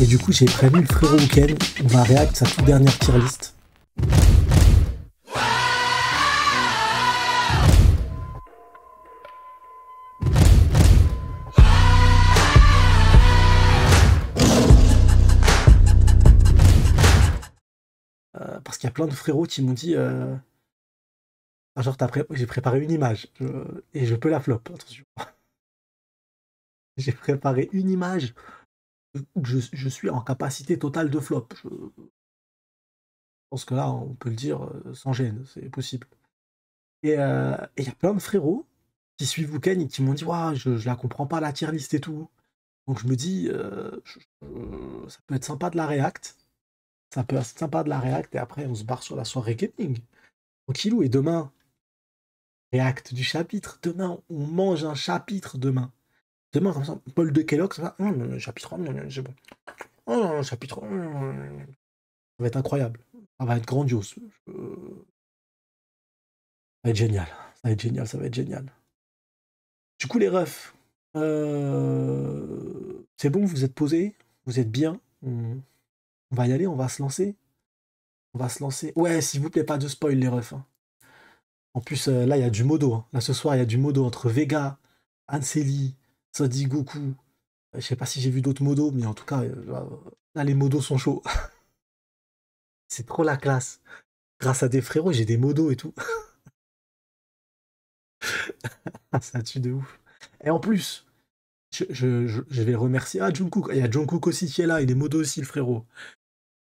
Et du coup, j'ai prévu le frérot end on va réact sa toute dernière tier list. Euh, parce qu'il y a plein de frérots qui m'ont dit euh, genre j'ai préparé une image et je peux la flop attention j'ai préparé une image je, je, suis en capacité totale de flop. Je pense que là, on peut le dire euh, sans gêne, c'est possible. Euh, et il y a plein de frérots qui suivent Wuken et qui m'ont dit je, ne la comprends pas la tier list et tout. Donc je me dis euh, Ça peut être sympa de la réacte. Ça peut être sympa de la réacte et après on se barre sur la soirée gaming. Tranquillou. Et demain, réacte du chapitre. Demain, on mange un chapitre demain. Demain, comme ça, Paul de Kellogg, ça va. Ah, chapitre c'est bon. Ah, chapitre Ça va être incroyable. Ça va être grandiose. Euh, ça va être génial. Ça va être génial, ça va être génial. Du coup, les refs, euh, c'est bon, vous êtes posés, vous êtes bien. On... va y aller, on va se lancer. On va se lancer. Ouais, s'il vous plaît, pas de spoil, les refs. Hein. En plus, euh, là, il y a du modo. Hein. Là, ce soir, il y a du modo entre Vega, Anceli ça Goku. Euh, je sais pas si j'ai vu d'autres modos, mais en tout cas, euh, là, les modos sont chauds. C'est trop la classe. Grâce à des frérots, j'ai des modos et tout. ça tue de ouf. Et en plus, je, vais remercier. Ah, Jungkook. Il y a Jungkook aussi qui est là. Il est modo aussi, le frérot.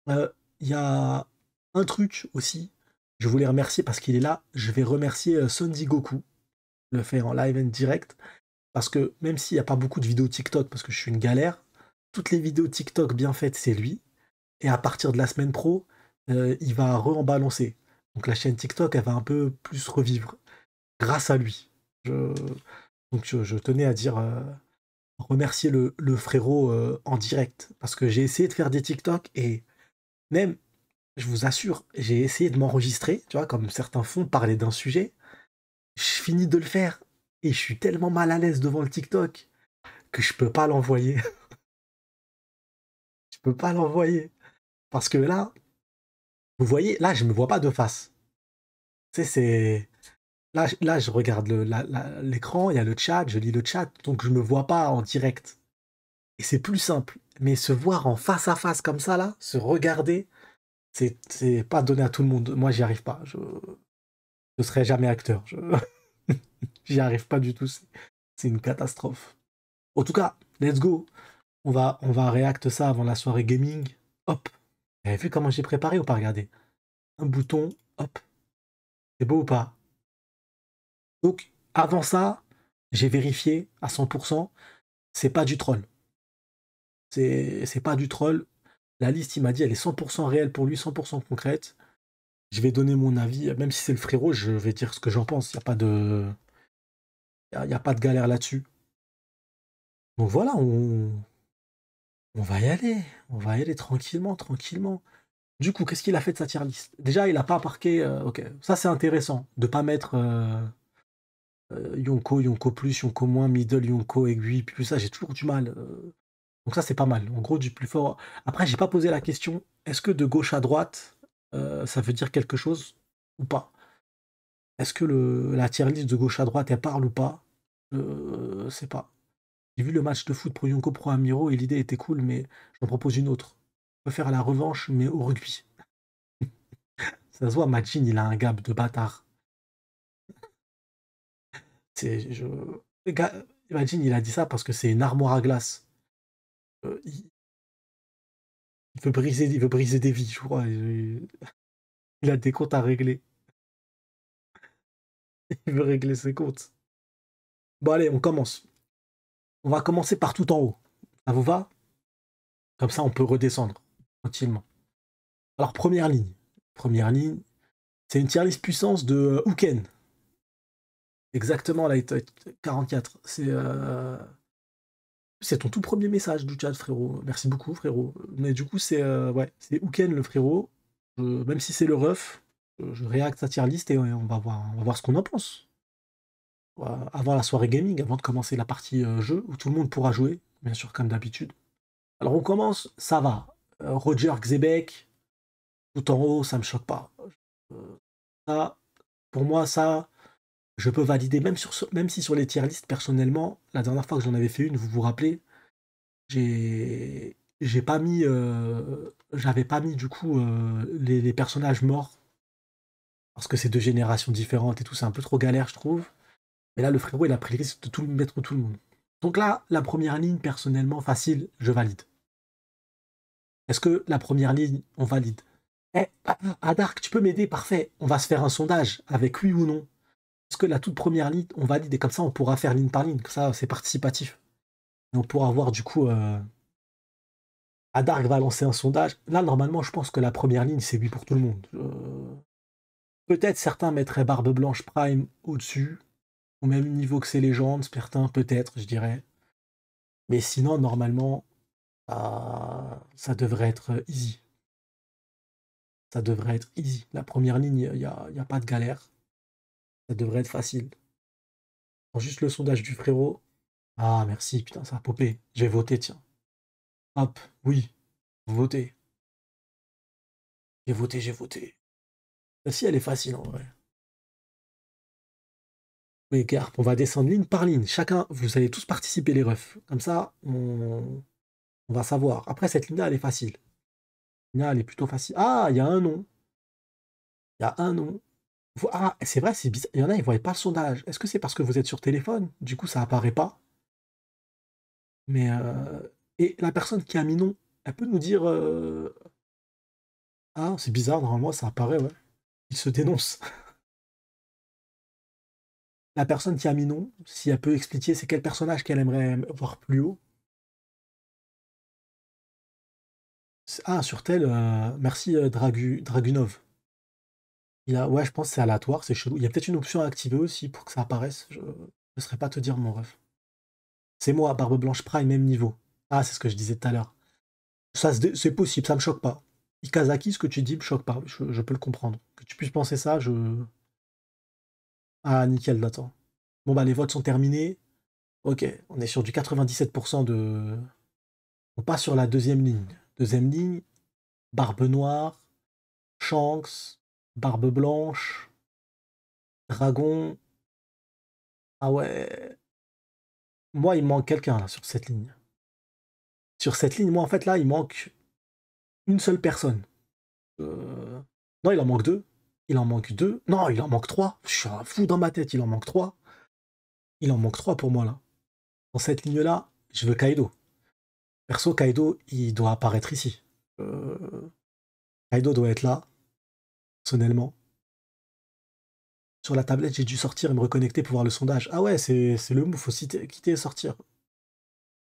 Euh, il y a un truc aussi. Je voulais remercier parce qu'il est là. Je vais remercier Sandy Goku. Le faire en live en direct. Parce que même s'il n'y a pas beaucoup de vidéos TikTok, parce que je suis une galère, toutes les vidéos TikTok bien faites, c'est lui. Et à partir de la semaine pro, euh, il va re embalancer Donc la chaîne TikTok, elle va un peu plus revivre grâce à lui. Donc je, tenais à dire euh, remercier le, frérot euh, en direct parce que j'ai essayé de faire des TikTok et même, je vous assure, j'ai essayé de m'enregistrer, tu vois, comme certains font, parler d'un sujet. Je finis de le faire et je suis tellement mal à l'aise devant le TikTok que je peux pas l'envoyer. je peux pas l'envoyer. Parce que là, vous voyez, là, je me vois pas de face. Tu c'est. Là, là, je regarde l'écran, il y a le chat, je lis le chat, donc je me vois pas en direct. Et c'est plus simple. Mais se voir en face à face comme ça, là, se regarder, c'est pas donné à tout le monde. Moi, j'y arrive pas. Je ne serai jamais acteur. J'y arrive pas du tout. C'est une catastrophe. En tout cas, let's go. On va, on va ça avant la soirée gaming. Hop. Vous avez vu comment j'ai préparé ou pas Regardez. Un bouton, hop. C'est beau ou pas Donc, avant ça, j'ai vérifié à 100%. C'est pas du troll. C'est pas du troll. La liste, il m'a dit, elle est 100% réelle pour lui, 100% concrète je vais donner mon avis, même si c'est le frérot, je vais dire ce que j'en pense. Il n'y a pas de. Il a pas de galère là-dessus. Donc voilà, on, on va y aller, on va y aller tranquillement, tranquillement. Du coup, qu'est-ce qu'il a fait de sa tier list Déjà, il n'a pas parqué euh, ok, ça c'est intéressant de ne pas mettre euh, euh, Yonko, Yonko plus, Yonko moins, middle, Yonko aiguille, puis ça, j'ai toujours du mal. donc ça c'est pas mal. En gros, du plus fort. Après, j'ai pas posé la question. Est-ce que de gauche à droite, euh, ça veut dire quelque chose ou pas Est-ce que le, la tier list de gauche à droite, elle parle ou pas Je sais pas. J'ai vu le match de foot pour Yonko Pro Amiro et l'idée était cool, mais j'en propose une autre. Je faire la revanche, mais au rugby. ça se voit, Majin, il a un gap de bâtard. C'est. Je... Imagine, il a dit ça parce que c'est une armoire à glace. Euh, il veut briser, il briser des vies, je crois. Il a des comptes à régler. Il veut régler ses comptes. Bon, allez, on commence. On va commencer par tout en haut. Ça vous va Comme ça, on peut redescendre tranquillement. Alors, première ligne. Première ligne, c'est une tier list puissance de euh, Hooken. Exactement, là, 44. C'est. Euh, c'est ton tout premier message du chat, frérot. Merci beaucoup, frérot. Mais du coup, c'est euh, ouais, Ouken, le frérot. même si c'est le ref, euh, je réacte à tier liste et on, va voir, on va voir ce qu'on en pense. avant la soirée gaming, avant de commencer la partie euh, jeu, où tout le monde pourra jouer, bien sûr, comme d'habitude. Alors, on commence, ça va. Roger Xebec, tout en haut, ça me choque pas. ça, pour moi, ça, je peux valider, même, sur, même si sur les tier list, personnellement, la dernière fois que j'en avais fait une, vous vous rappelez, j'ai pas mis euh, j'avais pas mis du coup euh, les, personnages morts parce que c'est deux générations différentes et tout c'est un peu trop galère je trouve mais là le frérot il a pris le risque de tout mettre tout le monde donc là la première ligne personnellement facile je valide est-ce que la première ligne on valide eh, à bah, Dark tu peux m'aider parfait on va se faire un sondage avec lui ou non que la toute première ligne, on valide et comme ça, on pourra faire ligne par ligne. que ça, c'est participatif. Et on pourra voir du coup. Euh... dark va lancer un sondage. Là, normalement, je pense que la première ligne, c'est oui pour tout le monde. Euh, peut-être certains mettraient Barbe Blanche Prime au-dessus, au même niveau que ses légendes, certains peut-être, je dirais. Mais sinon, normalement, ça devrait être easy. Ça devrait être easy. La première ligne, il n'y a, a pas de galère. Ça devrait être facile. juste le sondage du frérot. Ah, merci, putain, ça a popé. j'ai voté tiens. Hop, oui, votez. J'ai voté, j'ai voté. si elle est facile en vrai. Oui, Garp, on va descendre ligne par ligne. Chacun, vous allez tous participer, les refs. Comme ça, on, on va savoir. Après, cette ligne-là, elle est facile. elle est plutôt facile. Ah, il y a un nom. Il y a un nom ah, c'est vrai, c'est bizarre. Il y en a, ils ne voient pas le sondage. Est-ce que c'est parce que vous êtes sur téléphone Du coup, ça apparaît pas. Mais euh, et la personne qui a mis non, elle peut nous dire euh, Ah, c'est bizarre, normalement ça apparaît, ouais. Il se dénonce. la personne qui a mis non, si elle peut expliquer c'est quel personnage qu'elle aimerait voir plus haut. Ah, sur tel, euh, merci Dragu, Dragunov. Il a, ouais, je pense que c'est aléatoire, c'est chelou. Il y a peut-être une option à activer aussi pour que ça apparaisse. Je ne saurais pas te dire, mon ref. C'est moi, Barbe Blanche Prime, même niveau. Ah, c'est ce que je disais tout à l'heure. Ça, c'est possible, ça me choque pas. Ikazaki, ce que tu dis me choque pas. Je, peux le comprendre. Que tu puisses penser ça, je. Ah, nickel, Nathan. Bon, bah, les votes sont terminés. Ok, on est sur du 97% de. On passe sur la deuxième ligne. Deuxième ligne, Barbe Noire, Shanks, Barbe Blanche, Dragon. Ah ouais. Moi, il manque quelqu'un là sur cette ligne. Sur cette ligne, moi en fait là, il manque une seule personne. Euh, non, il en manque deux. Il en manque deux. Non, il en manque trois. Je suis un fou dans ma tête, il en manque trois. Il en manque trois pour moi là. Dans cette ligne là, je veux Kaido. Perso, Kaido, il doit apparaître ici. Euh, Kaido doit être là personnellement. Sur la tablette, j'ai dû sortir et me reconnecter pour voir le sondage. Ah ouais, c'est le il faut quitter et sortir.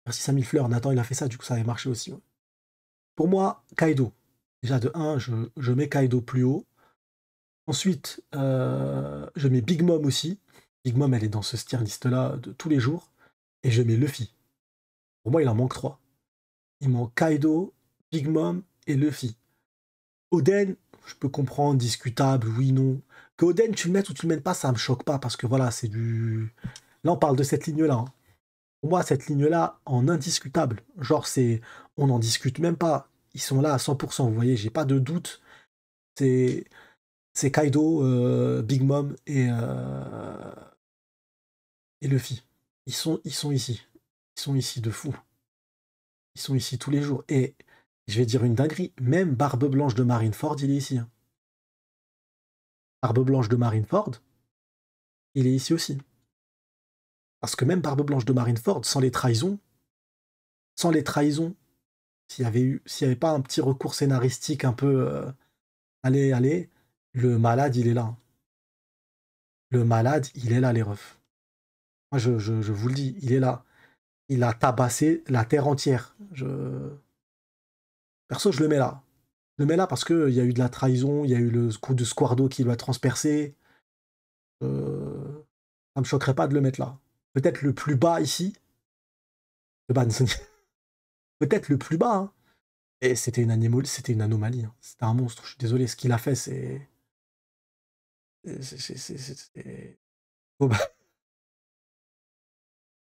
Merci 5000 fleurs, Nathan il a fait ça, du coup ça avait marché aussi. Pour moi, Kaido. Déjà de 1, je, mets Kaido plus haut. Ensuite, euh, je mets Big Mom aussi. Big Mom, elle est dans ce tier list-là de tous les jours. Et je mets Luffy. Pour moi, il en manque 3. Il manque Kaido, Big Mom et Luffy. Oden, je peux comprendre, discutable, oui, non. Que tu le mets ou tu le mets pas, ça me choque pas, parce que voilà, c'est du... Là, on parle de cette ligne-là. Hein. Pour moi, cette ligne-là, en indiscutable, genre, c'est... On n'en discute même pas. Ils sont là à 100%, vous voyez, j'ai pas de doute. C'est... C'est Kaido, euh, Big Mom et... Euh, et Luffy. Ils sont, ils sont ici. Ils sont ici de fou. Ils sont ici tous les jours. Et je vais dire une dinguerie, même Barbe Blanche de Marineford, il est ici. Hein. Barbe Blanche de Marineford, il est ici aussi. Parce que même Barbe Blanche de Marineford, sans les trahisons, sans les trahisons, s'il n'y avait, avait pas un petit recours scénaristique un peu euh, allez, allez, le malade, il est là. Hein. Le malade, il est là, les refs. Moi, je, je vous le dis, il est là. Il a tabassé la terre entière. Je. Perso, je le mets là. Je le mets là parce qu'il y a eu de la trahison, il y a eu le coup de Squardo qui l'a transpercé. Euh, ça me choquerait pas de le mettre là. Peut-être le plus bas ici. Le Peut-être le plus bas. Hein. Et c'était une, c'était une anomalie. Hein. C'était un monstre. Je suis désolé, ce qu'il a fait, c'est. C'est. Je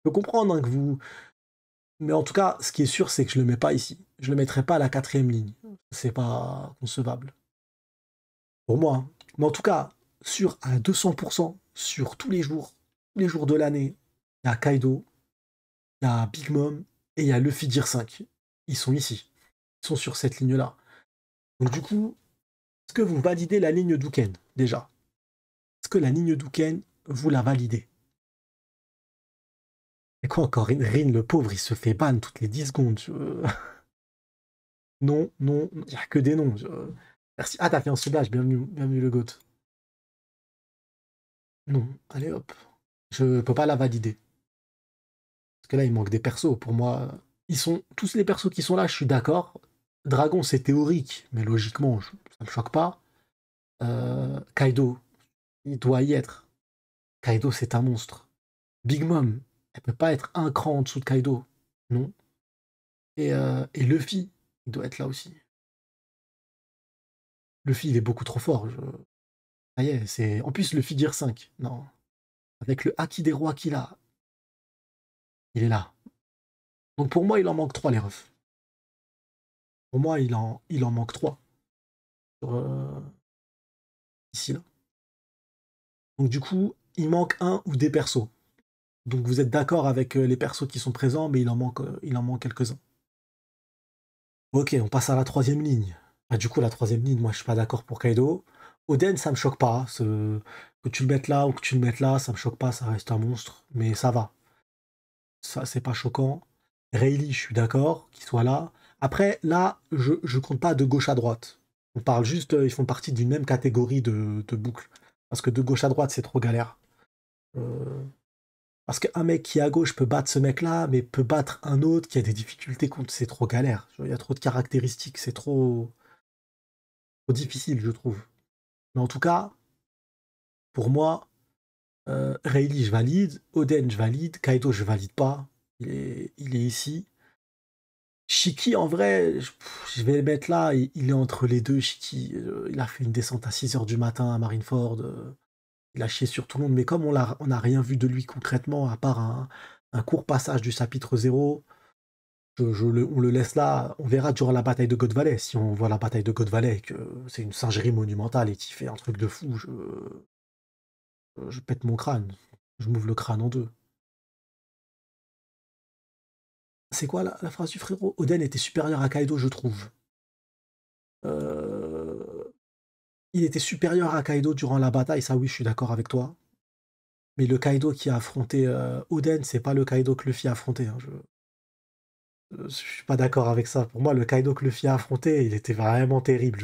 peux comprendre hein, que vous. Mais en tout cas, ce qui est sûr, c'est que je ne le mets pas ici je le mettrai pas à la quatrième ligne. C'est pas concevable. Pour moi. Hein. Mais en tout cas, sur à 200%, sur tous les jours, tous les jours de l'année, il y a Kaido, il y a Big Mom et il y a Luffy Fidir 5. Ils sont ici. Ils sont sur cette ligne-là. Donc du coup, est-ce que vous validez la ligne Duken déjà Est-ce que la ligne Duken, vous la validez Et quoi encore, Rin, le pauvre, il se fait ban toutes les 10 secondes. Euh, non, non, il n'y a que des noms. Merci. Ah, t'as fait un sondage, bienvenue, bienvenue le GOAT. Non, allez hop. Je ne peux pas la valider. Parce que là, il manque des persos. Pour moi, ils sont tous les persos qui sont là, je suis d'accord. Dragon, c'est théorique, mais logiquement, ça ne me choque pas. Euh, Kaido, il doit y être. Kaido, c'est un monstre. Big Mom, elle peut pas être un cran en dessous de Kaido. Non. Et, euh... Et Luffy, il doit être là aussi. Le il est beaucoup trop fort. Ah c'est. En plus, le figure 5. Non. Avec le Haki des rois qu'il a. Il est là. Donc pour moi, il en manque 3, les refs. Pour moi, il en, il en manque 3. Euh, ici, là. Donc du coup, il manque un ou des persos. Donc vous êtes d'accord avec euh, les persos qui sont présents, mais il en manque, euh, il en manque quelques-uns. Ok, on passe à la troisième ligne. Bah, du coup, la troisième ligne, moi, je suis pas d'accord pour Kaido. Oden, ça me choque pas. Hein, ce... Que tu le mettes là ou que tu le mettes là, ça me choque pas, ça reste un monstre, mais ça va. Ça, c'est pas choquant. Rayleigh, je suis d'accord qu'il soit là. Après, là, je, je compte pas de gauche à droite. On parle juste, euh, ils font partie d'une même catégorie de, de boucles. Parce que de gauche à droite, c'est trop galère. Euh, parce qu'un mec qui est à gauche peut battre ce mec-là, mais peut battre un autre qui a des difficultés contre. C'est trop galère. Il y a trop de caractéristiques. C'est trop... trop difficile, je trouve. Mais en tout cas, pour moi, euh, Rayleigh, je valide. Oden, je valide. Kaido, je valide pas. Il est, il est ici. Shiki, en vrai, je, vais le mettre là. Il, est entre les deux. Shiki, euh, il a fait une descente à 6h du matin à Marineford. Euh, il chié sur tout le monde, mais comme on n'a rien vu de lui concrètement, à part un, court passage du chapitre 0, on le laisse là. On verra durant la bataille de Godvalet, si on voit la bataille de Godvalet, que c'est une singerie monumentale et qu'il fait un truc de fou, je, je pète mon crâne. Je m'ouvre le crâne en deux. C'est quoi la, la, phrase du frérot Oden était supérieur à Kaido, je trouve. Euh, il était supérieur à Kaido durant la bataille, ça oui, je suis d'accord avec toi. Mais le Kaido qui a affronté euh, Oden, c'est pas le Kaido que Luffy a affronté. Hein, je... Euh, je... suis pas d'accord avec ça. Pour moi, le Kaido que Luffy a affronté, il était vraiment terrible.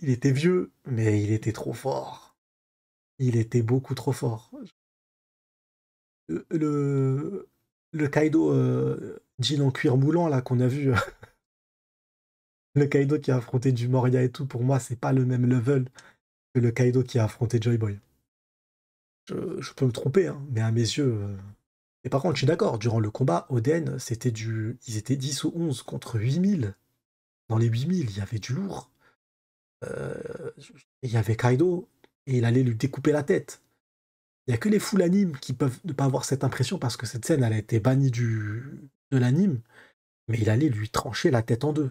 Il était vieux, mais il était trop fort. Il était beaucoup trop fort. Euh, le, le, Kaido euh, en cuir moulant, là, qu'on a vu le Kaido qui a affronté du Moria et tout, pour moi, c'est pas le même level que le Kaido qui a affronté Joy Boy. Je, peux me tromper, hein, mais à mes yeux. Euh, et par contre, je suis d'accord, durant le combat, Oden, c'était du. Ils étaient 10 ou 11 contre 8000. Dans les 8000, il y avait du lourd. Euh, il y avait Kaido, et il allait lui découper la tête. Il n'y a que les full animes qui peuvent ne pas avoir cette impression parce que cette scène, elle a été bannie du, de l'anime, mais il allait lui trancher la tête en deux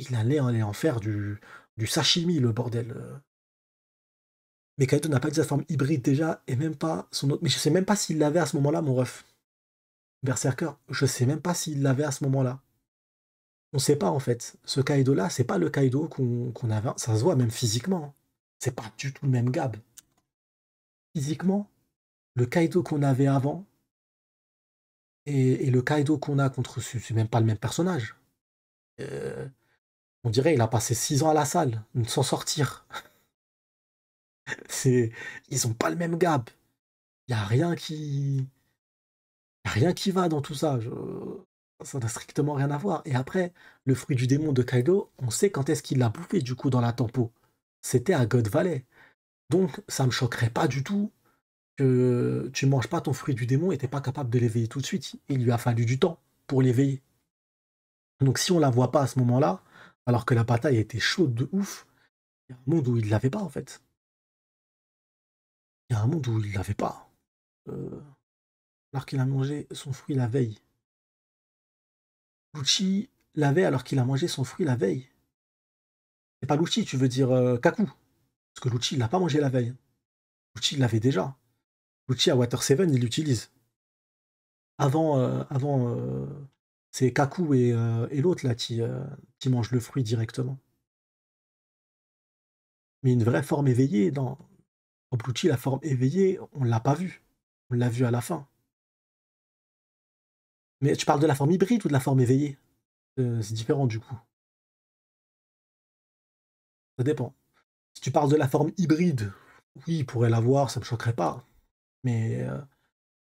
il allait en faire du, sashimi, le bordel. Euh. Mais Kaido n'a pas de sa forme hybride déjà, et même pas son autre. Mais je sais même pas s'il l'avait à ce moment-là, mon ref. Berserker, je sais même pas s'il l'avait à ce moment-là. On sait pas en fait. Ce Kaido-là, c'est pas le Kaido qu'on avait. Ça se voit même physiquement. Hein. C'est pas du tout le même Gab. Physiquement, le Kaido qu'on avait avant et, le Kaido qu'on a contre. C'est même pas le même personnage. Euh, on dirait il a passé six ans à la salle, sans sortir. c'est, ils n'ont pas le même gap. Il y a rien qui, y a rien qui va dans tout ça. Ça n'a strictement rien à voir. Et après, le fruit du démon de Kaido, on sait quand est-ce qu'il l'a bouffé du coup dans la tempo. C'était à God Valley. Donc, ça me choquerait pas du tout que tu manges pas ton fruit du démon et t'es pas capable de l'éveiller tout de suite. Il lui a fallu du temps pour l'éveiller. Donc, si on la voit pas à ce moment-là, alors que la bataille était chaude de ouf. Il y a un monde où il l'avait pas en fait. Il y a un monde où il l'avait pas. Euh, alors qu'il a mangé son fruit la veille. Luchi l'avait alors qu'il a mangé son fruit la veille. C'est pas Lucci, tu veux dire euh, Kaku. Parce que ne l'a pas mangé la veille. Lucci l'avait déjà. Luchi, à Water 7, il l'utilise. Avant, euh, avant c'est Kaku et, euh, l'autre là euh, qui, mangent le fruit directement. Mais une vraie forme éveillée, dans Obluchi, la forme éveillée, on l'a pas vue. On l'a vue à la fin. Mais tu parles de la forme hybride ou de la forme éveillée euh, C'est différent du coup. Ça dépend. Si tu parles de la forme hybride, oui, il pourrait l'avoir, ça me choquerait pas. Mais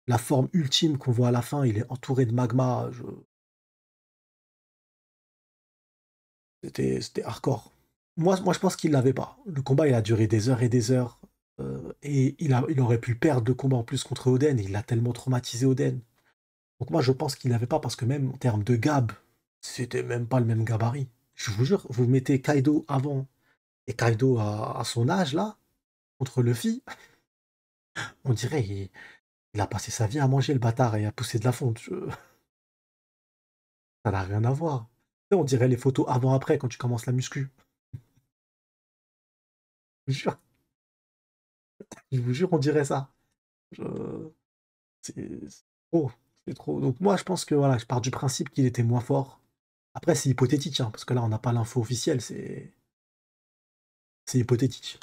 la forme ultime qu'on voit à la fin, il est entouré de magma, C'était hardcore. Moi, moi, je pense qu'il l'avait pas. Le combat, il a duré des heures et des heures. Euh, et il, aurait pu perdre le combat en plus contre Oden. Il l'a tellement traumatisé, Oden. Donc moi, je pense qu'il l'avait pas parce que même en termes de gab, c'était même pas le même gabarit. Je vous jure, vous mettez Kaido avant et Kaido à, son âge, là, contre Luffy. On dirait il, a passé sa vie à manger le bâtard et à pousser de la fonte. Ça n'a rien à voir. On dirait les photos avant-après quand tu commences la muscu. Je vous jure. Je vous jure, on dirait ça. Je... C'est trop. C'est trop. Donc moi, je pense que voilà, je pars du principe qu'il était moins fort. Après, c'est hypothétique, hein, parce que là, on n'a pas l'info officielle. C'est c'est hypothétique.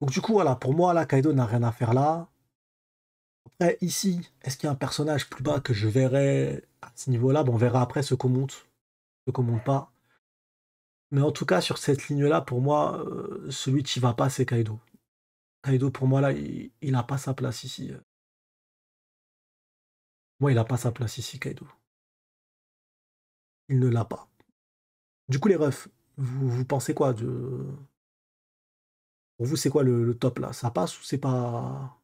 Donc du coup, voilà, pour moi, là, Kaido n'a rien à faire là. Après, ici, est-ce qu'il y a un personnage plus bas que je verrai à ce niveau-là bon, On verra après ce qu'on monte ne commande pas. Mais en tout cas, sur cette ligne-là, pour moi, euh, celui qui va pas, c'est Kaido. Kaido, pour moi, là, il n'a pas sa place ici. Moi, il n'a pas sa place ici, Kaido. Il ne l'a pas. Du coup, les refs, vous, vous pensez quoi de... Pour vous, c'est quoi le, top là Ça passe ou c'est pas.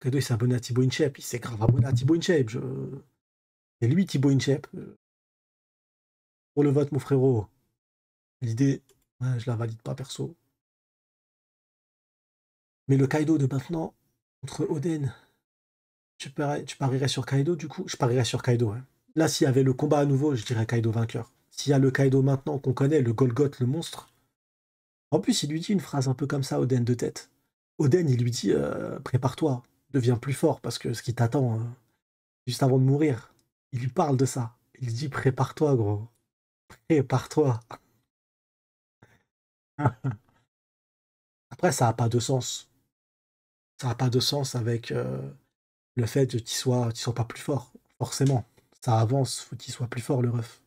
Kaido, il s'est abonné à Thibaut InShape. Il s'est grave abonné à Thibaut InShape. Je... C'est lui, Thibaut Inchep, euh, pour le vote, mon frérot, l'idée, je la valide pas perso. Mais le Kaido de maintenant, contre Oden, tu, parierais sur Kaido du coup Je parierais sur Kaido. Hein. Là, s'il y avait le combat à nouveau, je dirais Kaido vainqueur. S'il y a le Kaido maintenant qu'on connaît, le Golgoth, le monstre. En plus, il lui dit une phrase un peu comme ça, Oden de tête. Oden, il lui dit euh, Prépare-toi, deviens plus fort, parce que ce qui t'attend hein, juste avant de mourir, il lui parle de ça. Il dit prépare-toi, gros. Prépare-toi. Après, ça n'a pas de sens. Ça n'a pas de sens avec euh, le fait qu'il sois tu sois pas plus fort. Forcément, ça avance, faut qu'il soit plus fort, le ref.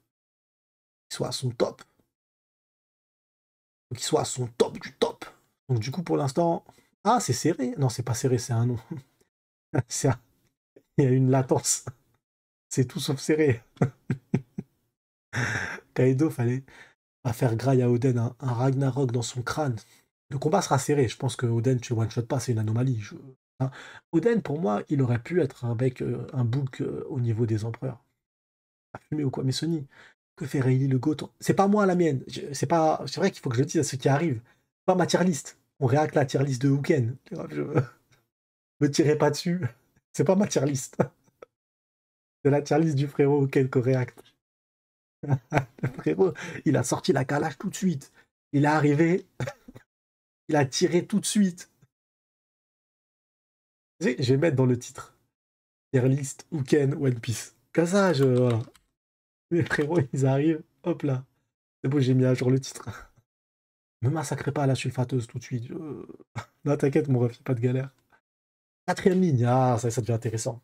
Qu'il soit à son top. qu'il soit à son top du top. Donc du coup, pour l'instant, ah, c'est serré. Non, c'est pas serré, c'est un nom. Il y a une latence. C'est tout sauf serré. Kaido, fallait pas faire graille à Oden un, Ragnarok dans son crâne. Le combat sera serré. Je pense que Oden, tu one-shot pas, c'est une anomalie. Je... Hein. Oden, pour moi, il aurait pu être euh, un bec, un bouc euh, au niveau des empereurs. fumer ou quoi. Mais Sony, que fait Rayleigh le Goth C'est pas moi la mienne. C'est pas. C'est vrai qu'il faut que je le dise à ceux qui arrivent. Pas ma tier On réacte la tier de Hooken. Je... Me tirez pas dessus. C'est pas ma c'est la liste du frérot auquel Coréact. le frérot, il a sorti la calage tout de suite. Il est arrivé, il a tiré tout de suite. Je vais mettre dans le titre. Tier list, Uken, One Piece. Comme ça, je, voilà. Les frérots, ils arrivent, hop là. C'est bon, j'ai mis à jour le titre. Ne massacrez pas à la sulfateuse tout de suite. Euh, non, t'inquiète, mon ref, pas de galère. Quatrième ligne, ah, ça devient intéressant.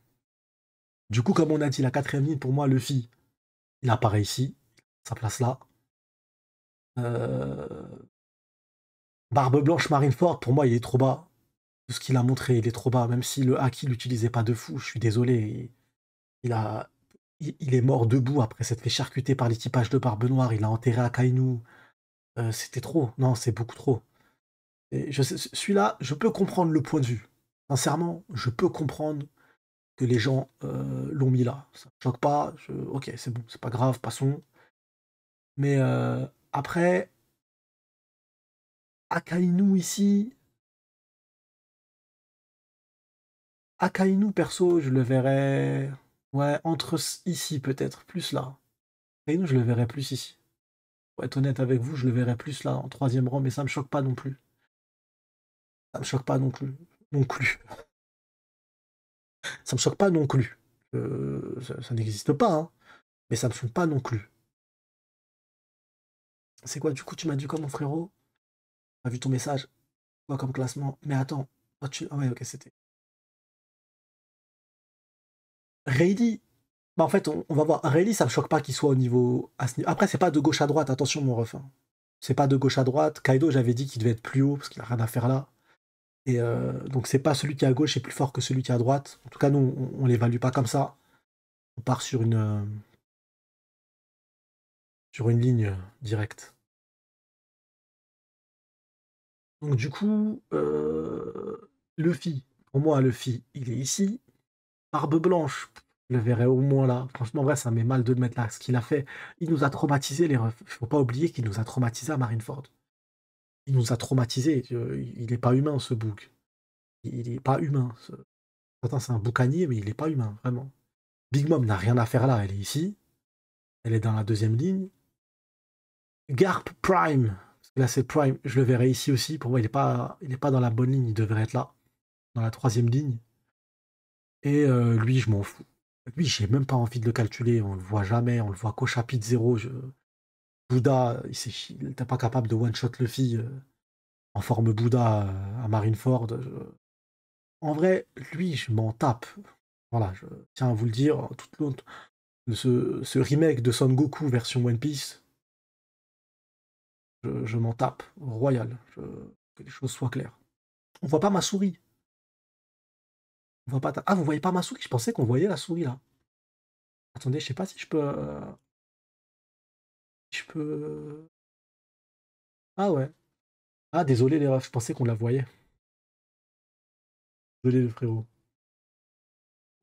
Du coup, comme on a dit, la quatrième ligne, pour moi, Luffy, il apparaît ici, sa place là. Euh, Barbe Blanche Marineford, pour moi, il est trop bas. Tout ce qu'il a montré, il est trop bas. Même si le Haki l'utilisait pas de fou, je suis désolé. Il, a... il est mort debout après s'être fait charcuter par l'équipage de Barbe Noire. Il a enterré à Kainu. Euh, c'était trop. Non, c'est beaucoup trop. Celui-là, je peux comprendre le point de vue. Sincèrement, je peux comprendre que les gens euh, l'ont mis là. Ça ne choque pas, ok, c'est bon, c'est pas grave, passons. Mais euh, après, Akainu ici. Akainu perso, je le verrais. Ouais, entre ici peut-être, plus là. Akainu, je le verrais plus ici. Pour être honnête avec vous, je le verrais plus là, en troisième rang, mais ça me choque pas non plus. Ça me choque pas non plus. Non plus. ça me choque pas non plus. Euh, ça, n'existe pas, hein. mais ça me choque pas non plus. C'est quoi, du coup, tu m'as dit quoi mon frérot T'as vu ton message Quoi comme classement Mais attends, oh, tu... ah ouais, ok, c'était. Reilly bah en fait, on, va voir. Reilly, ça me choque pas qu'il soit au niveau. Après, c'est pas de gauche à droite, attention, mon ref. C'est pas de gauche à droite. Kaido, j'avais dit qu'il devait être plus haut parce qu'il a rien à faire là. Et euh, donc c'est pas celui qui est à gauche est plus fort que celui qui est à droite. En tout cas, nous, on, l'évalue pas comme ça. On part sur une euh, sur une ligne directe. Donc du coup, euh, Luffy, pour moi, Luffy, il est ici. Barbe blanche, je le verrai au moins là. Franchement, vrai, ça met mal de mettre là. Ce qu'il a fait, il nous a traumatisé les refs. Il faut pas oublier qu'il nous a traumatisé à Marineford il nous a traumatisé, euh, Il n'est pas humain, ce bouc. Il n'est pas humain. Ce... Attends, c'est un boucanier, mais il n'est pas humain, vraiment. Big Mom n'a rien à faire là. Elle est ici. Elle est dans la deuxième ligne. Garp Prime. là, c'est Prime. Je le verrai ici aussi. Pour moi, il n'est pas, il n'est pas dans la bonne ligne. Il devrait être là, dans la troisième ligne. Et euh, lui, je m'en fous. Lui, j'ai même pas envie de le calculer. On le voit jamais. On le voit qu'au chapitre 0. Je... Bouddha, il n'était pas capable de one-shot Luffy euh, en forme Bouddha euh, à Marineford. Euh. En vrai, lui, je m'en tape. Voilà, je tiens à vous le dire. Toute l'autre, ce, ce, remake de Son Goku version One Piece, je, m'en tape. Royal. que les choses soient claires. On voit pas ma souris. On voit pas Ah, vous voyez pas ma souris Je pensais qu'on voyait la souris là. Attendez, je sais pas si je peux je peux. Euh ah ouais. Ah, désolé les refs, je pensais qu'on la voyait. Désolé le frérot.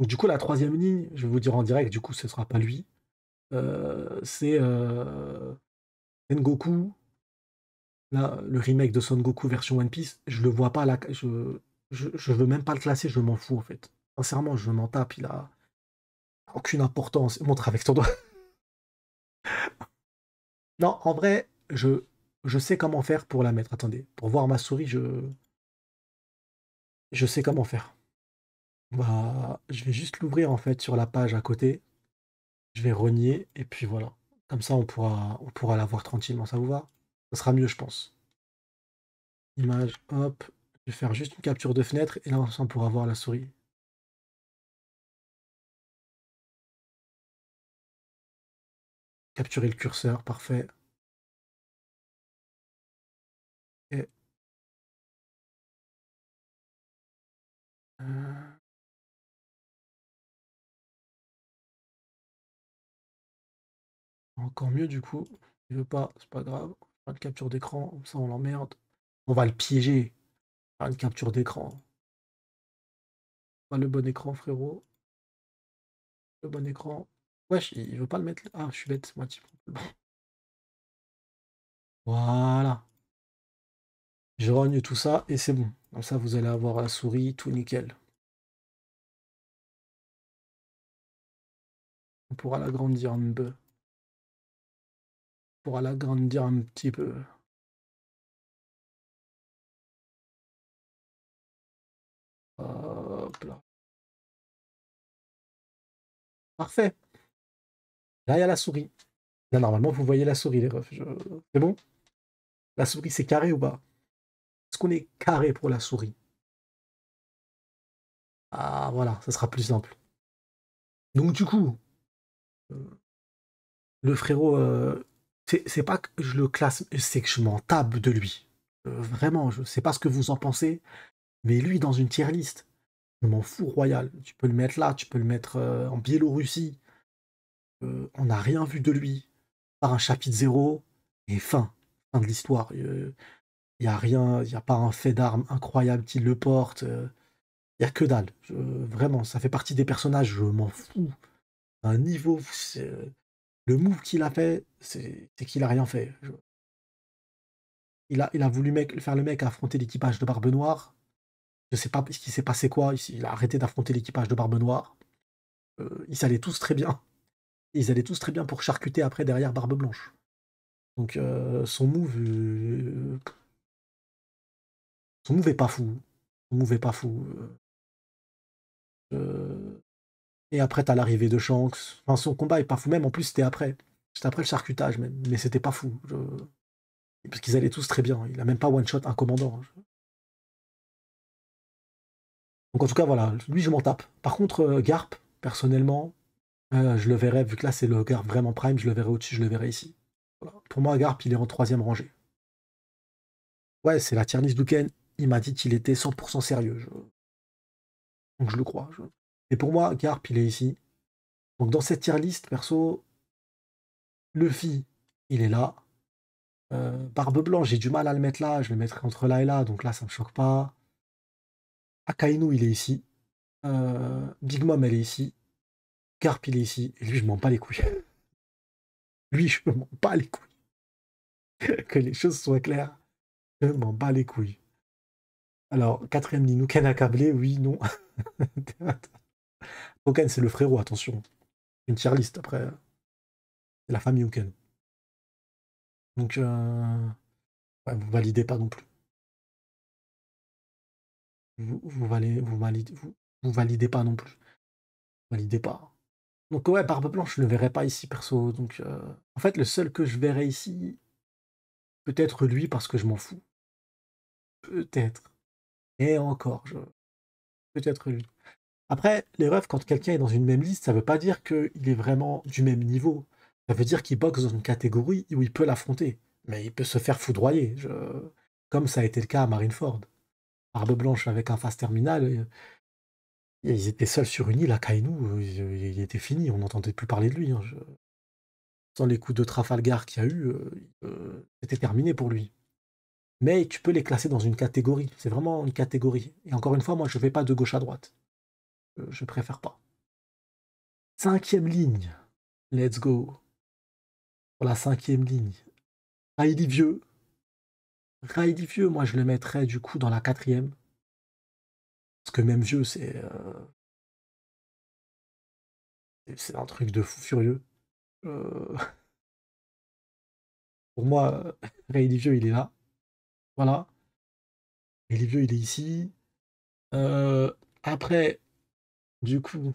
du coup, la troisième ligne, je vais vous dire en direct, du coup, ce sera pas lui. Euh, c'est euh, Là, le remake de Son Goku version One Piece, je le vois pas là. Je, je, je veux même pas le classer, je m'en fous en fait. Sincèrement, je m'en tape, il a aucune importance. Montre avec ton doigt. Non, en vrai, je, je sais comment faire pour la mettre. Attendez, pour voir ma souris, je, je sais comment faire. Bah, je vais juste l'ouvrir en fait sur la page à côté. Je vais renier et puis voilà. Comme ça, on pourra, on pourra la voir tranquillement. Ça vous va Ça sera mieux, je pense. Image, hop. Je vais faire juste une capture de fenêtre et là, on pourra voir la souris. Capturer le curseur, parfait. Euh, encore mieux du coup. Il veut pas, c'est pas grave. Pas de capture d'écran, ça on l'emmerde. On va le piéger. Pas une capture d'écran. Pas le bon écran, frérot. Le bon écran il veut pas le mettre. Ah, je suis bête, moi. Voilà. Je rogne tout ça et c'est bon. Comme ça, vous allez avoir la souris, tout nickel. On pourra l'agrandir un peu. On pourra l'agrandir un petit peu. Parfait. Là, il y a la souris. Là, normalement, vous voyez la souris, les refs. C'est bon La souris, c'est carré ou pas Est-ce qu'on est carré pour la souris Ah, voilà, ça sera plus simple. Donc, du coup, euh, le frérot, euh, c'est pas que je le classe, c'est que je m'en tape de lui. Euh, vraiment, je sais pas ce que vous en pensez, mais lui, dans une tier liste, je m'en fous royal. Tu peux le mettre là, tu peux le mettre en Biélorussie, euh, on n'a rien vu de lui, par un chapitre zéro et fin, fin de l'histoire. Il euh, n'y a rien, il n'y a pas un fait d'armes incroyable qu'il le porte. Il euh, n'y a que dalle. vraiment, ça fait partie des personnages, je m'en fous. Un niveau, le move qu'il a fait, c'est qu'il a rien fait. Il a, voulu faire le mec affronter l'équipage de Barbe Noire. Je sais pas ce qui s'est passé quoi. Il, a arrêté d'affronter l'équipage de Barbe Noire. ils s'allaient tous très bien ils allaient tous très bien pour charcuter après derrière Barbe Blanche. Donc euh, son move. Euh, son move est pas fou. Son move est pas fou. Euh. et après, t'as l'arrivée de Shanks. Enfin, son combat est pas fou, même en plus, c'était après. C'était après le charcutage, même. Mais c'était pas fou. Parce qu'ils allaient tous très bien. Il a même pas one-shot un commandant. Hein. Donc en tout cas, voilà, lui, je m'en tape. Par contre, Garp, personnellement, euh, je le verrai, vu que là c'est le Garp vraiment prime, je le verrai au-dessus, je le verrai ici. Pour moi, Garp, il est en troisième rangée. Ouais, c'est la tier Ken. Il m'a dit qu'il était 100% sérieux. Donc je le crois. Et pour moi, Garp, il est ici. Donc dans cette tier list, perso, Luffy, il est là. Euh, Barbe Blanche, j'ai du mal à le mettre là. Je le mettrai entre là et là. Donc là, ça me choque pas. Akainu, il est ici. Euh, Big Mom, elle est ici. Carp, il est ici. Et lui, je m'en bats les couilles. Lui, je m'en bats les couilles. que les choses soient claires. Je m'en bats les couilles. Alors, quatrième dit Nuken accablé, oui, non. Nuken, c'est le frérot, attention. Une tier après. C'est la famille Oken. Donc, vous validez pas non plus. Vous, validez, vous, validez, vous, validez pas non plus. validez pas. Donc ouais, Barbe Blanche, je ne le verrai pas ici perso. Donc euh, en fait, le seul que je verrai ici, peut-être lui parce que je m'en fous. Peut-être. Et encore, je... peut-être lui. Après, les refs, quand quelqu'un est dans une même liste, ça ne veut pas dire qu'il est vraiment du même niveau. Ça veut dire qu'il boxe dans une catégorie où il peut l'affronter. Mais il peut se faire foudroyer, je... comme ça a été le cas à Marineford. Barbe Blanche avec un face terminal, euh, ils étaient seuls sur une île à Kainu, il euh, était fini, on n'entendait plus parler de lui. Hein, sans les coups de Trafalgar qu'il y a eu, euh, euh, c'était terminé pour lui. Mais tu peux les classer dans une catégorie, c'est vraiment une catégorie. Et encore une fois, moi je ne vais pas de gauche à droite. je préfère pas. Cinquième ligne, let's go. Pour la cinquième ligne, Riley Vieux. Riley Vieux, moi je le mettrais du coup dans la quatrième parce que même vieux, euh, c'est. C'est un truc de fou furieux. Euh, pour moi, Ray Vieux, il est là. Voilà. Ray Vieux, il est ici. Euh, après, du coup,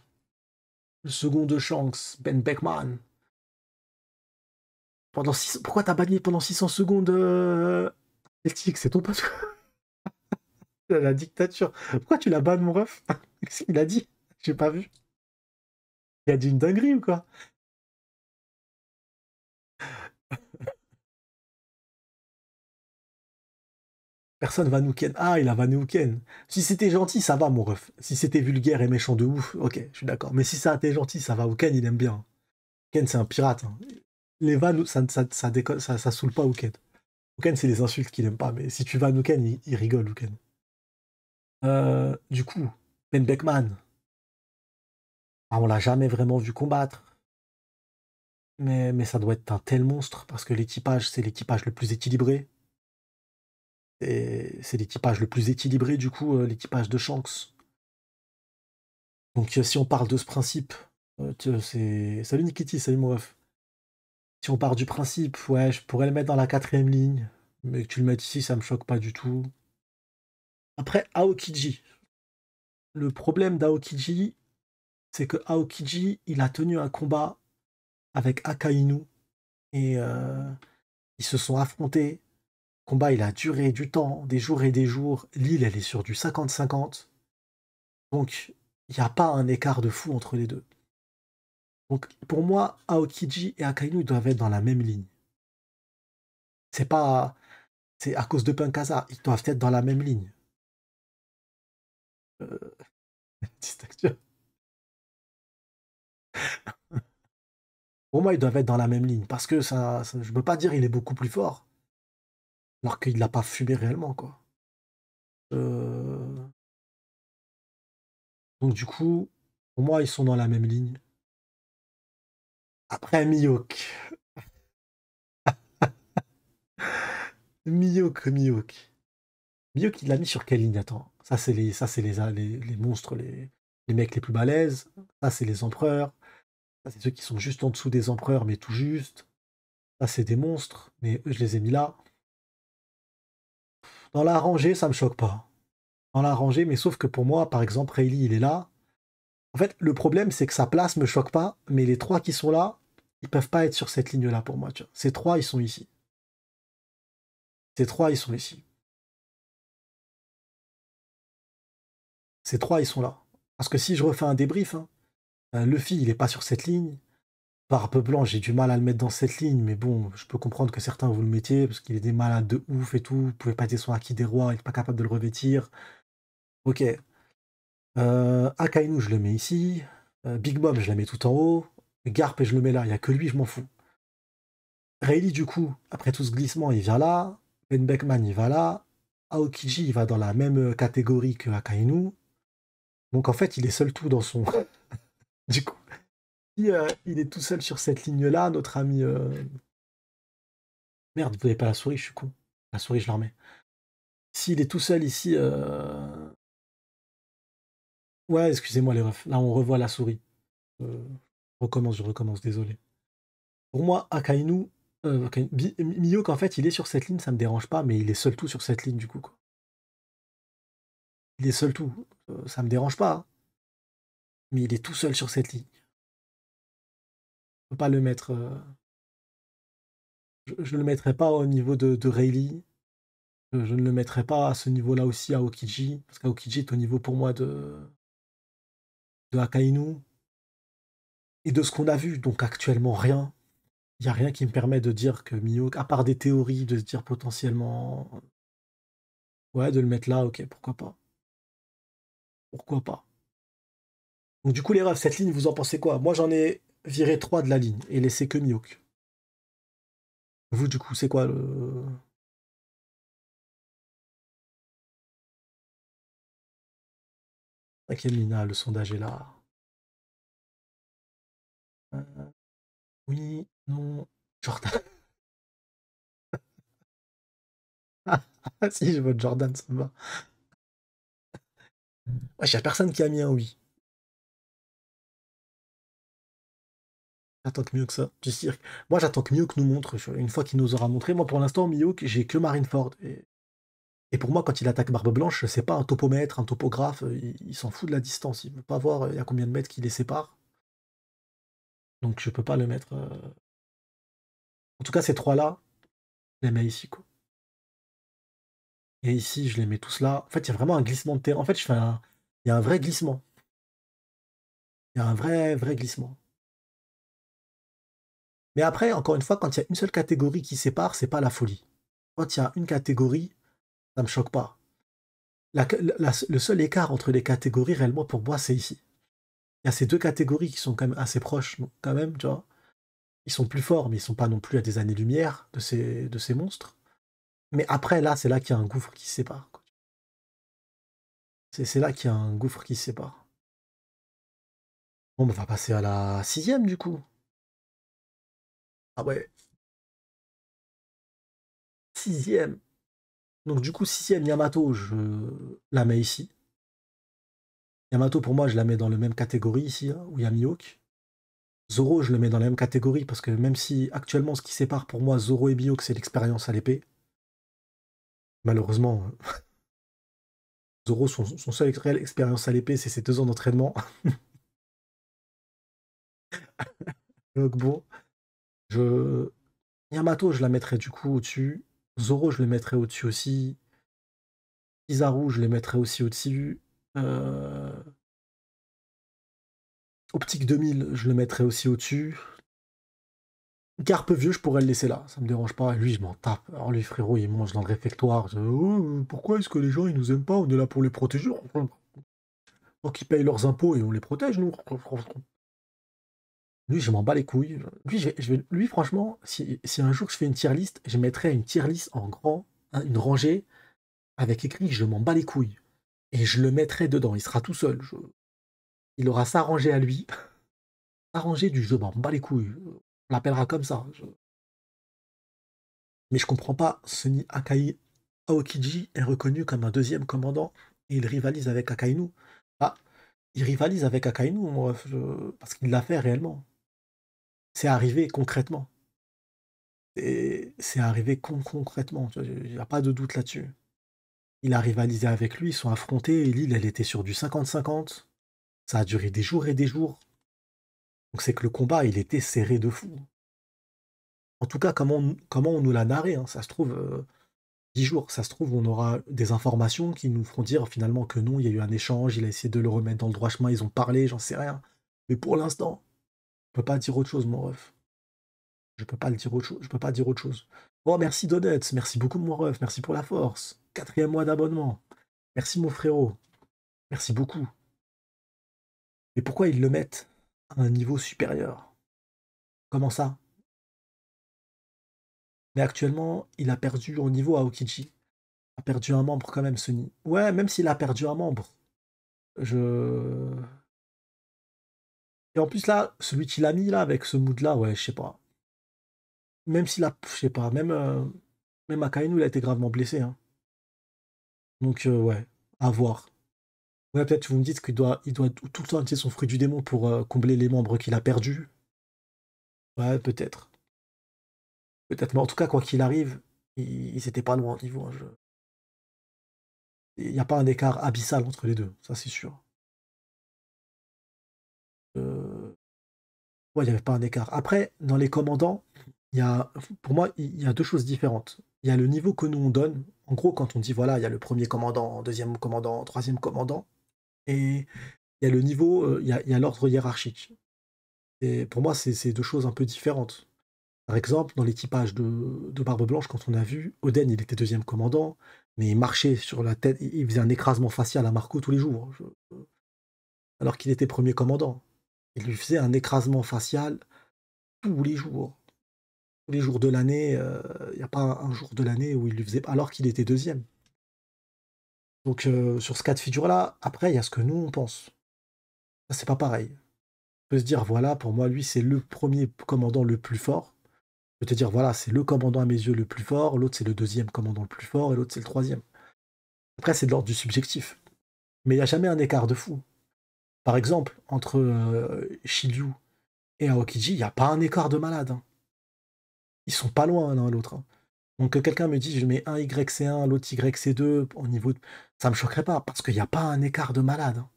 le second de Shanks, Ben Beckman. Pendant six... Pourquoi t'as banni pendant 600 secondes Celtic, c'est ton pote la dictature. Pourquoi tu la bannes, mon ref qu'il a dit. J'ai pas vu. Il a dit une dinguerie ou quoi Personne va Nuken. Ah, il a Van ken. Si c'était gentil, ça va, mon ref. Si c'était vulgaire et méchant de ouf, ok, je suis d'accord. Mais si ça a été gentil, ça va. ken, il aime bien. Ken c'est un pirate. Hein. Les vannes, ça ça, ça, saoule pas Ouken. Ouken, c'est les insultes qu'il aime pas. Mais si tu vas à il, il rigole, Ouken. Euh, du coup, Ben Beckman, ah, on l'a jamais vraiment vu combattre. Mais, mais, ça doit être un tel monstre parce que l'équipage, c'est l'équipage le plus équilibré. Et c'est l'équipage le plus équilibré, du coup, euh, l'équipage de Shanks. Donc, euh, si on parle de ce principe, c'est. Salut Nikiti, salut mon ref. Si on parle du principe, ouais, je pourrais le mettre dans la quatrième ligne, mais que tu le mettes ici, ça me choque pas du tout. Après, Aokiji. Le problème d'Aokiji, c'est que Aokiji, il a tenu un combat avec Akainu. Et euh, ils se sont affrontés. Le combat, il a duré du temps, des jours et des jours. L'île, elle est sur du 50-50. Donc, il n'y a pas un écart de fou entre les deux. Donc, pour moi, Aokiji et Akainu doivent être dans la même ligne. C'est pas. C'est à cause de Pankasa, ils doivent être dans la même ligne. Euh, pour moi, ils doivent être dans la même ligne. Parce que ça, je ne peux pas dire il est beaucoup plus fort. Alors qu'il l'a pas fumé réellement, quoi. Euh, donc du coup, pour moi, ils sont dans la même ligne. Après Miyok. Miyok, Miyok. Miyok, il l'a mis sur quelle ligne Attends. Ça, c'est les, ça, c'est les, les, monstres, les, les mecs les plus balèzes. Ça, c'est les empereurs. Ça, c'est ceux qui sont juste en dessous des empereurs, mais tout juste. Ça, c'est des monstres, mais je les ai mis là. Dans la rangée, ça me choque pas. Dans la rangée, mais sauf que pour moi, par exemple, Rayleigh, il est là. En fait, le problème, c'est que sa place me choque pas, mais les trois qui sont là, ils peuvent pas être sur cette ligne-là pour moi. Ces trois, ils sont ici. Ces trois, ils sont ici. Ces trois, ils sont là. Parce que si je refais un débrief, hein, euh, Luffy, il n'est pas sur cette ligne. Barbe blanc, j'ai du mal à le mettre dans cette ligne, mais bon, je peux comprendre que certains vous le mettiez, parce qu'il est des malades de ouf et tout, vous pouvez pas dire son acquis des rois, il n'est pas capable de le revêtir. Ok. Euh, Akainu, je le mets ici. Euh, Big Bob, je la mets tout en haut. Garp, je le mets là, il n'y a que lui, je m'en fous. Rayleigh, du coup, après tout ce glissement, il vient là. Ben Beckman, il va là. Aokiji, il va dans la même catégorie que Akainu. Donc en fait, il est seul tout dans son. du coup, euh, il, est tout seul sur cette ligne-là. Notre ami. Euh. Merde, vous n'avez pas la souris, je suis con. La souris, je la remets. S'il est tout seul ici. Euh. Ouais, excusez-moi les refs. Là, on revoit la souris. recommence, je recommence, désolé. Pour moi, Akainu. Miyok, qu'en fait, il est sur cette ligne, ça ne me dérange pas, mais il est seul tout sur cette ligne, du coup. Quoi il est seul tout. Euh, ça me dérange pas. Hein. Mais il est tout seul sur cette ligne. Je peux pas le mettre. Euh, je, ne le mettrai pas au niveau de, de Rayleigh. Je, ne le mettrai pas à ce niveau-là aussi à Okiji. Parce qu'Aokiji est au niveau pour moi de. de Akainu. Et de ce qu'on a vu. Donc actuellement, rien. Il n'y a rien qui me permet de dire que Miyok, à part des théories, de se dire potentiellement. Ouais, de le mettre là, ok, pourquoi pas pourquoi pas Donc du coup les rêves cette ligne, vous en pensez quoi Moi j'en ai viré trois de la ligne et laissé que miok Vous du coup, c'est quoi le... le sondage est là. Euh, oui, non, Jordan. Ah, si je vote Jordan, ça va. Moi, il personne qui a mis un oui. J'attends que mieux que ça, Moi, j'attends que mieux que nous montre, une fois qu'il nous aura montré. Moi, pour l'instant, que j'ai que Marineford. Et, et pour moi, quand il attaque Barbe Blanche, c'est pas un topomètre, un topographe, euh, il, s'en fout de la distance. Il veut pas voir euh, il y a combien de mètres qui les sépare. Donc, je peux pas le mettre. Euh. En tout cas, ces trois-là, je les mets ici, quoi. Et ici, je les mets tous là. En fait, il y a vraiment un glissement de terre. En fait, je fais un... il y a un vrai glissement. Il y a un vrai, vrai glissement. Mais après, encore une fois, quand il y a une seule catégorie qui sépare, c'est pas la folie. Quand il y a une catégorie, ça me choque pas. le seul écart entre les catégories, réellement, pour moi, c'est ici. Il y a ces deux catégories qui sont quand même assez proches, quand même, tu vois. Ils sont plus forts, mais ils sont pas non plus à des années-lumière de ces, de ces monstres. Mais après, là, c'est là qu'il y a un gouffre qui sépare. C'est là qu'il y a un gouffre qui sépare. Bon, bah, on va passer à la sixième, du coup. Ah ouais. Sixième. Donc, du coup, sixième Yamato, je la mets ici. Yamato, pour moi, je la mets dans la même catégorie ici, hein, où il Zoro, je le mets dans la même catégorie, parce que même si actuellement, ce qui sépare pour moi Zoro et Mihawk, c'est l'expérience à l'épée malheureusement, Zoro, son, son seul réelle expérience à l'épée, c'est ses deux ans d'entraînement. Logbo. Je... Yamato, je la mettrais du coup au-dessus. Zoro, je le mettrais au-dessus aussi. Izaru, je le mettrais aussi au-dessus. Euh... Optique 2000, je le mettrais aussi au-dessus. Carpe vieux, je pourrais le laisser là, ça me dérange pas. Lui, je m'en tape. Alors lui, frérot, il mange dans le réfectoire. Oh, pourquoi est-ce que les gens, ils nous aiment pas On est là pour les protéger. Donc ils payent leurs impôts et on les protège, nous. Lui, je m'en bats les couilles. Lui, je, lui franchement, si, un jour je fais une tier list, je mettrai une tier list en grand, hein, une rangée, avec écrit je m'en bats les couilles. Et je le mettrai dedans, il sera tout seul. Il aura s'arranger à lui. Arrangé du je m'en bats les couilles. On l'appellera comme ça. Hein, Mais je comprends pas, Sunny Akai Aokiji est reconnu comme un deuxième commandant et il rivalise avec Akainu. Ah, il rivalise avec Akainu, parce qu'il l'a fait réellement. C'est arrivé concrètement. Et c'est arrivé concrètement, il n'y a pas de doute là-dessus. Il a rivalisé avec lui, ils sont affrontés, et Lille, elle était sur du 50-50. Ça a duré des jours et des jours. Donc c'est que le combat, il était serré de fou. En tout cas, comment, on, comment on nous l'a narré, hein, ça se trouve, euh, dix 10 jours, ça se trouve, on aura des informations qui nous feront dire finalement que non, il y a eu un échange, il a essayé de le remettre dans le droit chemin, ils ont parlé, j'en sais rien. Mais pour l'instant, je peux pas dire autre chose, mon ref. Je peux pas le dire autre chose. Je peux pas dire autre chose. Bon, oh, merci Donuts, merci beaucoup, mon ref, merci pour la force. Quatrième mois d'abonnement. Merci, mon frérot. Merci beaucoup. Mais pourquoi ils le mettent un niveau supérieur. Comment ça Mais actuellement, il a perdu au niveau à Okichi. A perdu un membre quand même, Sunny. Ouais, même s'il a perdu un membre. Je. Et en plus là, celui qui l'a mis là avec ce mood là, ouais, je sais pas. Même s'il a, je sais pas, même euh, même Akainu, il a été gravement blessé. Hein. Donc euh, ouais, à voir peut-être vous me dites qu'il doit, il doit tout le temps utiliser son fruit du démon pour euh, combler les membres qu'il a perdus. Ouais, peut-être. Peut-être, mais en tout cas, quoi qu'il arrive, ils il étaient pas loin au niveau. Hein, il n'y a pas un écart abyssal entre les deux, ça c'est sûr. Euh, ouais, il n'y avait pas un écart. Après, dans les commandants, il y a, pour moi, il y a deux choses différentes. Il y a le niveau que nous on donne. En gros, quand on dit voilà, il y a le premier commandant, deuxième commandant, troisième commandant, et il y a le niveau, euh, il y a, l'ordre hiérarchique. pour moi, c'est deux choses un peu différentes. Par exemple, dans l'équipage de, Barbe Blanche, quand on a vu, Oden, il était deuxième commandant, mais il marchait sur la tête, il faisait un écrasement facial à Marco tous les jours, euh, alors qu'il était premier commandant. Il lui faisait un écrasement facial tous les jours. Tous les jours de l'année, euh, il n'y a pas un jour de l'année où il lui faisait, alors qu'il était deuxième. Donc euh, sur ce cas de figure-là, après, il y a ce que nous, on pense. C'est pas pareil. On peut se dire, voilà, pour moi, lui, c'est le premier commandant le plus fort. Je peux te dire, voilà, c'est le commandant à mes yeux le plus fort, l'autre, c'est le deuxième commandant le plus fort, et l'autre, c'est le troisième. Après, c'est de l'ordre du subjectif. Mais il n'y a jamais un écart de fou. Par exemple, entre euh, et Aokiji, il n'y a pas un écart de malade. Hein. Ils sont pas loin hein, l'un à l'autre. Hein. Donc quelqu'un me dit, je mets un Y, c'est 1, l'autre Y, c'est 2, au niveau de ça me choquerait pas, parce qu'il n'y a pas un écart de malade. Hein.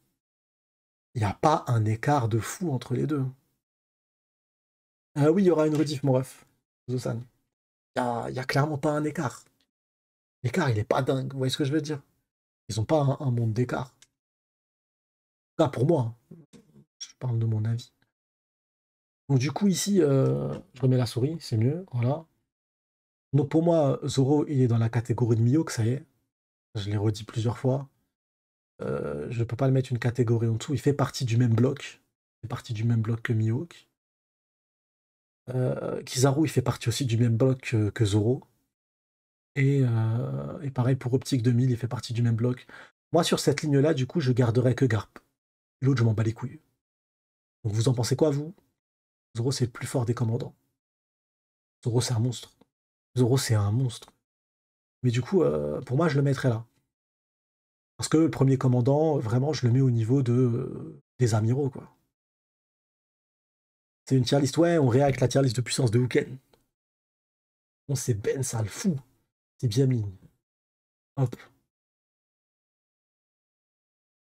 Il n'y a pas un écart de fou entre les deux. Ah oui, il y aura une rediff, mon ref, Zosan. Il n'y a, y a, clairement pas un écart. L'écart, il est pas dingue, vous voyez ce que je veux dire Ils n'ont pas un, monde d'écart. Là, ah, pour moi, hein. je parle de mon avis. Donc du coup, ici, euh, je remets la souris, c'est mieux, voilà. Donc pour moi, Zoro, il est dans la catégorie de Miyok, ça y est. Je l'ai redit plusieurs fois. Euh, je ne peux pas le mettre une catégorie en dessous. Il fait partie du même bloc. Il fait partie du même bloc que Mihawk. Euh, Kizaru, il fait partie aussi du même bloc que, Zoro. Et, euh, et, pareil pour Optique 2000, il fait partie du même bloc. Moi, sur cette ligne-là, du coup, je garderai que Garp. L'autre, je m'en bats les couilles. Donc, vous en pensez quoi, vous Zoro, c'est le plus fort des commandants. Zoro, c'est un monstre. Zoro, c'est un monstre. Mais du coup, euh, pour moi, je le mettrais là. Parce que premier commandant, vraiment, je le mets au niveau de, euh, des amiraux, quoi. C'est une tier list, ouais, on réacte la tier de puissance de Hooken. On sait Ben, sale fou. C'est bien mine. Hop.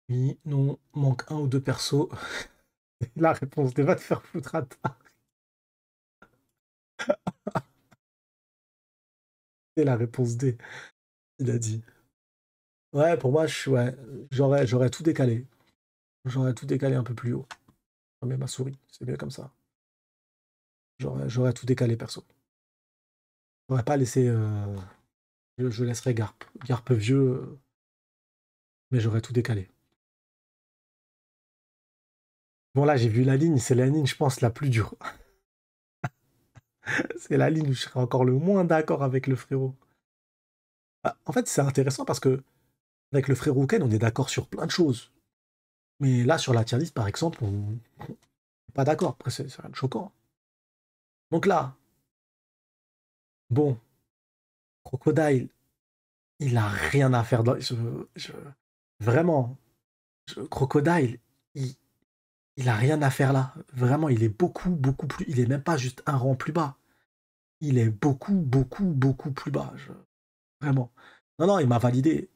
Oui, non, manque un ou deux persos. la réponse des va te faire foutre à ta. la réponse D. Il a dit. Ouais, pour moi, j'aurais ouais, j'aurais tout décalé. J'aurais tout décalé un peu plus haut. mais ma souris, c'est bien comme ça. J'aurais tout décalé, perso. J'aurais pas laissé. Euh, je, laisserai laisserais Garp. Garp vieux. Euh, mais j'aurais tout décalé. Bon, là, j'ai vu la ligne. C'est la ligne, je pense, la plus dure. c'est la ligne où je serais encore le moins d'accord avec le frérot. Bah, en fait, c'est intéressant parce que avec le frérot Ken, on est d'accord sur plein de choses. Mais là, sur la tier 10, par exemple, on n'est pas d'accord. Après, c'est rien de choquant. Donc là, bon, Crocodile, il n'a rien à faire dans. vraiment, Crocodile, il, il a rien à faire là. Vraiment, il est beaucoup, beaucoup plus. Il est même pas juste un rang plus bas. Il est beaucoup, beaucoup, beaucoup plus bas. Vraiment. Non, non, il m'a validé.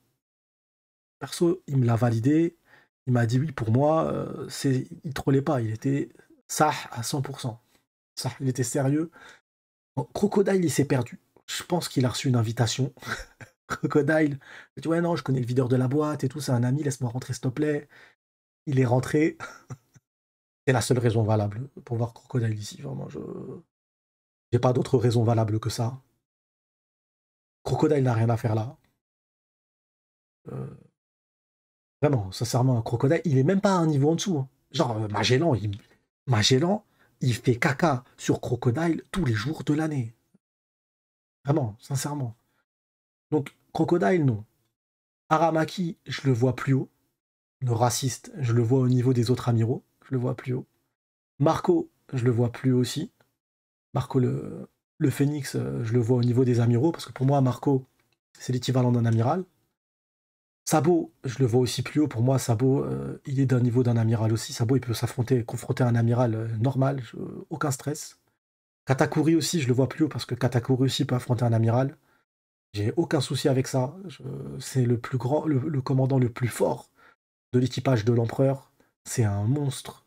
Perso, il me l'a validé. Il m'a dit oui, pour moi, euh, c'est, il trollait pas. Il était ça à 100%. Ça, il était sérieux. Crocodile, il s'est perdu. Je pense qu'il a reçu une invitation. Crocodile, tu ouais, non, je connais le videur de la boîte et tout, c'est un ami, laisse-moi rentrer, s'il te plaît. Il est rentré. C'est la seule raison valable pour voir Crocodile ici, vraiment. Je n'ai pas d'autre raison valable que ça. Crocodile n'a rien à faire là. Euh, vraiment, sincèrement, Crocodile, il est même pas à un niveau en dessous. Hein. Genre, euh, Magellan, il... Magellan, il fait caca sur Crocodile tous les jours de l'année. Vraiment, sincèrement. Donc, Crocodile, non. Aramaki, je le vois plus haut. Le raciste, je le vois au niveau des autres amiraux je le vois plus haut. Marco, je le vois plus haut aussi. Marco le, le phénix, euh, je le vois au niveau des amiraux, parce que pour moi, Marco, c'est l'équivalent d'un amiral. Sabo, je le vois aussi plus haut. Pour moi, Sabo, euh, il est d'un niveau d'un amiral aussi. Sabo, il peut s'affronter, confronter un amiral euh, normal, aucun stress. Katakuri aussi, je le vois plus haut parce que Katakuri aussi peut affronter un amiral. J'ai aucun souci avec ça. C'est le plus grand, le, commandant le plus fort de l'équipage de l'empereur c'est un monstre.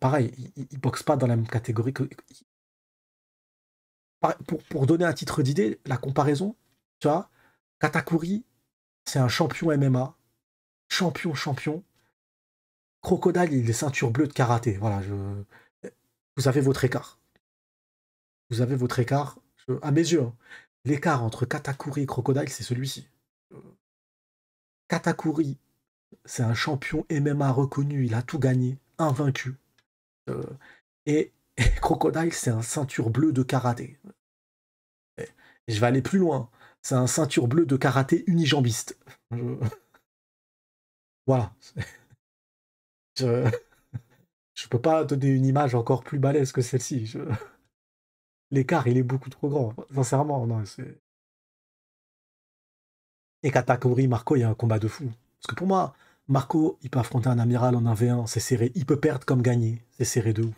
pareil, il, boxe pas dans la même catégorie que. pour, donner un titre d'idée, la comparaison, tu vois, Katakuri, c'est un champion MMA, champion, champion. Crocodile, il est ceinture bleue de karaté. Voilà, je... vous avez votre écart. Vous avez votre écart, à mes yeux. Hein. L'écart entre Katakuri et Crocodile, c'est celui-ci. Euh, Katakuri, c'est un champion MMA reconnu, il a tout gagné, invaincu. Euh, et, Crocodile, c'est un ceinture bleue de karaté. je vais aller plus loin. C'est un ceinture bleue de karaté unijambiste. Voilà. Je... peux pas donner une image encore plus balèze que celle-ci. L'écart, il est beaucoup trop grand. Sincèrement, non, c'est. Et Katakuri Marco, il y a un combat de fou. Parce que pour moi, Marco, il peut affronter un amiral en 1v1, c'est serré. Il peut perdre comme gagner, c'est serré de ouf.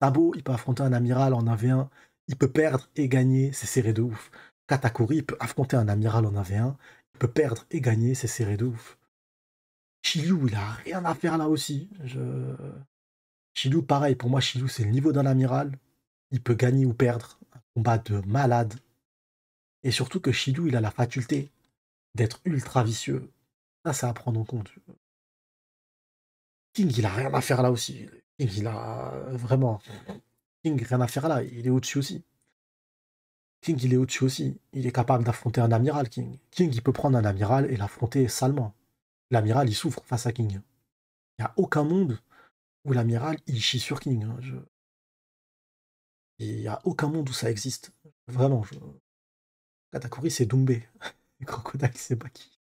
Tabo, il peut affronter un amiral en 1v1, il peut perdre et gagner, c'est serré de ouf. Katakuri, il peut affronter un amiral en 1v1, il peut perdre et gagner, c'est serré de ouf. Chilou, il a rien à faire là aussi. Je... Chilou, pareil, pour moi, Chilou, c'est le niveau d'un amiral. Il peut gagner ou perdre. Un combat de malade. Et surtout que Chilou, il a la faculté d'être ultra vicieux. Ça, c'est à prendre en compte. King, il a rien à faire là aussi. King, il a euh, vraiment. King, rien à faire là. Il est au-dessus aussi. King, il est au-dessus aussi. Il est capable d'affronter un amiral, King. King, il peut prendre un amiral et l'affronter salement. L'amiral, il souffre face à King. Il n'y a aucun monde où l'amiral, il chie sur King. Hein. Il n'y a aucun monde où ça existe. Vraiment. Je... Katakuri, c'est Doumbé. Crocodile, c'est qui.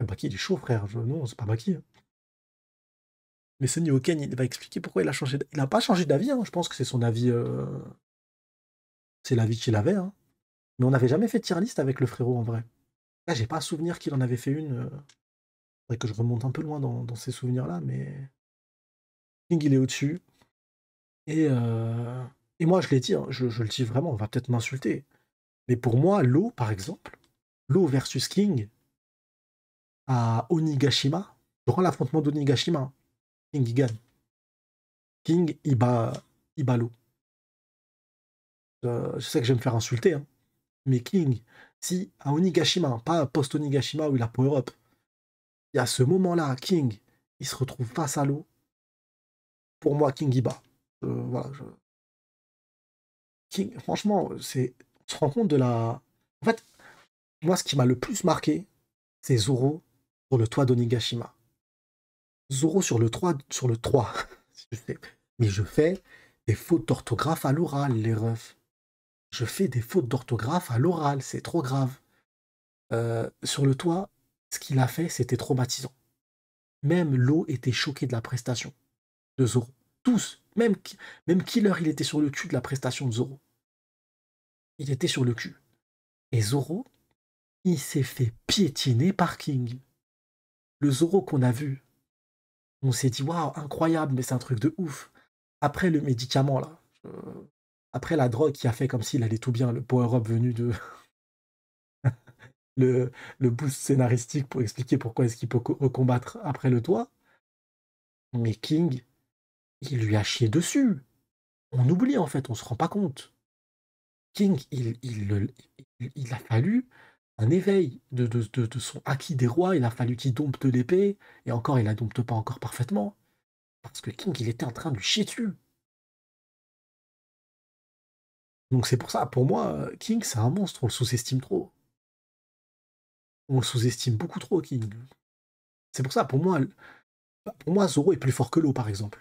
Baki, il est chaud, frère. Non, c'est pas Baki. Hein. Mais Sonny Oken, il va expliquer pourquoi il a changé. Il n'a pas changé d'avis. Hein. Je pense que c'est son avis. Euh, c'est l'avis qu'il avait. Hein. Mais on n'avait jamais fait tier liste avec le frérot en vrai. Là, j'ai pas souvenir qu'il en avait fait une. Euh. Faudrait que je remonte un peu loin dans, ces souvenirs-là, mais. King, il est au-dessus. Et, euh, Et moi, je l'ai dit, je le dis vraiment, on va peut-être m'insulter. Mais pour moi, l'eau, par exemple, Law versus King à Onigashima, durant l'affrontement d'Onigashima, hein. King gagne. King, il bat, euh, je sais que je vais me faire insulter, hein. mais King, si à Onigashima, hein, pas post-Onigashima où il a pour Europe, et à ce moment-là, King, il se retrouve face à l'eau. Pour moi, King, il bat. Euh, King, franchement, c'est... on se rend compte de la. En fait, moi, ce qui m'a le plus marqué, c'est Zoro sur le toit d'Onigashima. Zoro sur le toit. sur le 3. Mais je fais des fautes d'orthographe à l'oral, les refs. Je fais des fautes d'orthographe à l'oral, c'est trop grave. Euh, sur le toit, ce qu'il a fait, c'était traumatisant. Même l'eau était choquée de la prestation de Zoro. Tous, même, même Killer, il était sur le cul de la prestation de Zoro. Il était sur le cul. Et Zoro, il s'est fait piétiner par King. Le Zoro qu'on a vu, on s'est dit waouh, incroyable, mais c'est un truc de ouf. Après le médicament, là, euh, après la drogue qui a fait comme s'il allait tout bien, le power-up venu de. le, le, boost scénaristique pour expliquer pourquoi est-ce qu'il peut combattre après le toit. Mais King, il lui a chié dessus. On oublie en fait, on se rend pas compte. King, il, il, il a fallu un éveil de, son acquis des rois. Il a fallu qu'il dompte l'épée, et encore, il la dompte pas encore parfaitement, parce que King, il était en train de chier dessus. Donc c'est pour ça, pour moi, King, c'est un monstre, on le sous-estime trop. On le sous-estime beaucoup trop, King. C'est pour ça, pour moi, pour moi, Zoro est plus fort que l'eau, par exemple.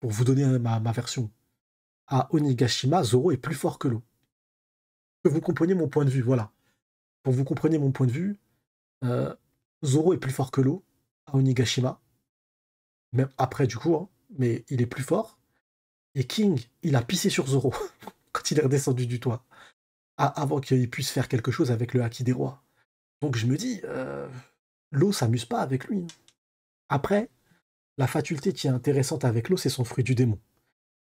Pour vous donner ma, ma version. À Onigashima, Zoro est plus fort que l'eau. Que vous compreniez mon point de vue, voilà pour vous compreniez mon point de vue, euh, Zoro est plus fort que l'eau à Onigashima. Même après, du coup, hein, mais il est plus fort. Et King, il a pissé sur Zoro quand il est redescendu du toit. avant qu'il puisse faire quelque chose avec le Haki des rois. Donc je me dis, euh, l'eau s'amuse pas avec lui. Après, la faculté qui est intéressante avec l'eau, c'est son fruit du démon.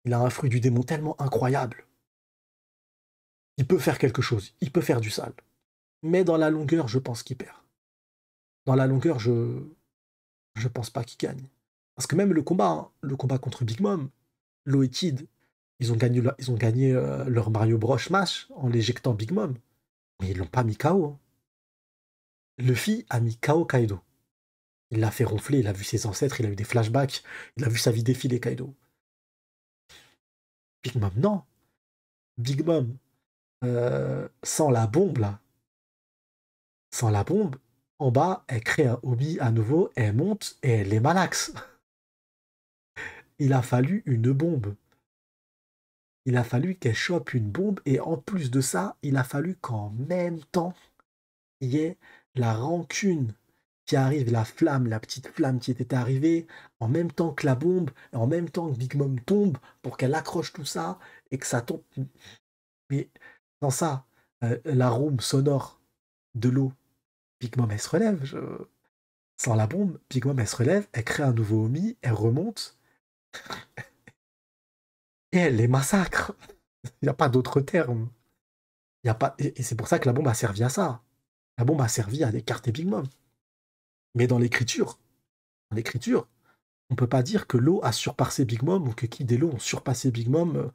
Il a un fruit du démon tellement incroyable. Il peut faire quelque chose, il peut faire du sale mais dans la longueur, je pense qu'il perd. Dans la longueur, je je pense pas qu'il gagne. Parce que même le combat, hein, le combat contre Big Mom, Low ils ont gagné, leur, ils ont gagné euh, leur Mario Bros match en l'éjectant Big Mom. Mais ils l'ont pas mis KO. Hein. Luffy a mis KO Kaido. Il l'a fait ronfler, il a vu ses ancêtres, il a eu des flashbacks, il a vu sa vie défiler Kaido. Big Mom, non. Big Mom, euh, sans la bombe, là, sans la bombe, en bas, elle crée un hobby à nouveau, elle monte et elle est malaxe. Il a fallu une bombe. Il a fallu qu'elle chope une bombe et en plus de ça, il a fallu qu'en même temps, il y ait la rancune qui arrive, la flamme, la petite flamme qui était arrivée, en même temps que la bombe, en même temps que Big Mom tombe pour qu'elle accroche tout ça et que ça tombe. Mais dans ça, euh, la sonore de l'eau Big Mom, elle se relève. Sans la bombe, Big Mom, elle se relève, elle crée un nouveau Omi, elle remonte. et elle les massacre. Il n'y a pas d'autre terme. a pas... Et c'est pour ça que la bombe a servi à ça. La bombe a servi à écarter Big Mom. Mais dans l'écriture, l'écriture, on ne peut pas dire que l'eau a surpassé Big Mom ou que Kid des ont surpassé Big Mom euh,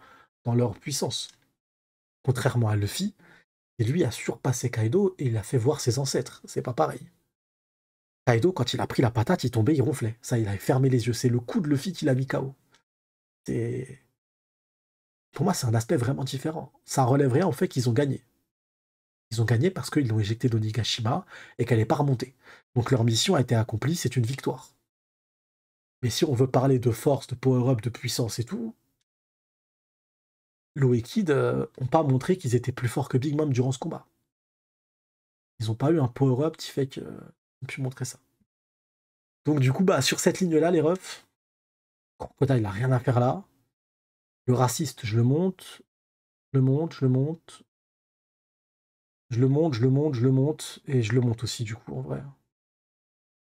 dans leur puissance. Contrairement à Luffy, et lui a surpassé Kaido et il a fait voir ses ancêtres. C'est pas pareil. Kaido, quand il a pris la patate, il tombait, il ronflait. Ça, il avait fermé les yeux. C'est le coup de Luffy qui l'a mis KO. C'est. Pour moi, c'est un aspect vraiment différent. Ça relèverait en fait qu'ils ont gagné. Ils ont gagné parce qu'ils l'ont éjecté d'Onigashima et qu'elle n'est pas remontée. Donc leur mission a été accomplie, c'est une victoire. Mais si on veut parler de force, de power-up, de puissance et tout, Low et Kid n'ont euh, pas montré qu'ils étaient plus forts que Big Mom durant ce combat. Ils n'ont pas eu un power-up qui fait qu'ils n'ont euh, pu montrer ça. Donc du coup, bah, sur cette ligne-là, les refs, Crocodile il n'a rien à faire là. Le raciste, je le monte, je le monte, je le monte. Je le monte, je le monte, je le monte, et je le monte aussi du coup en vrai.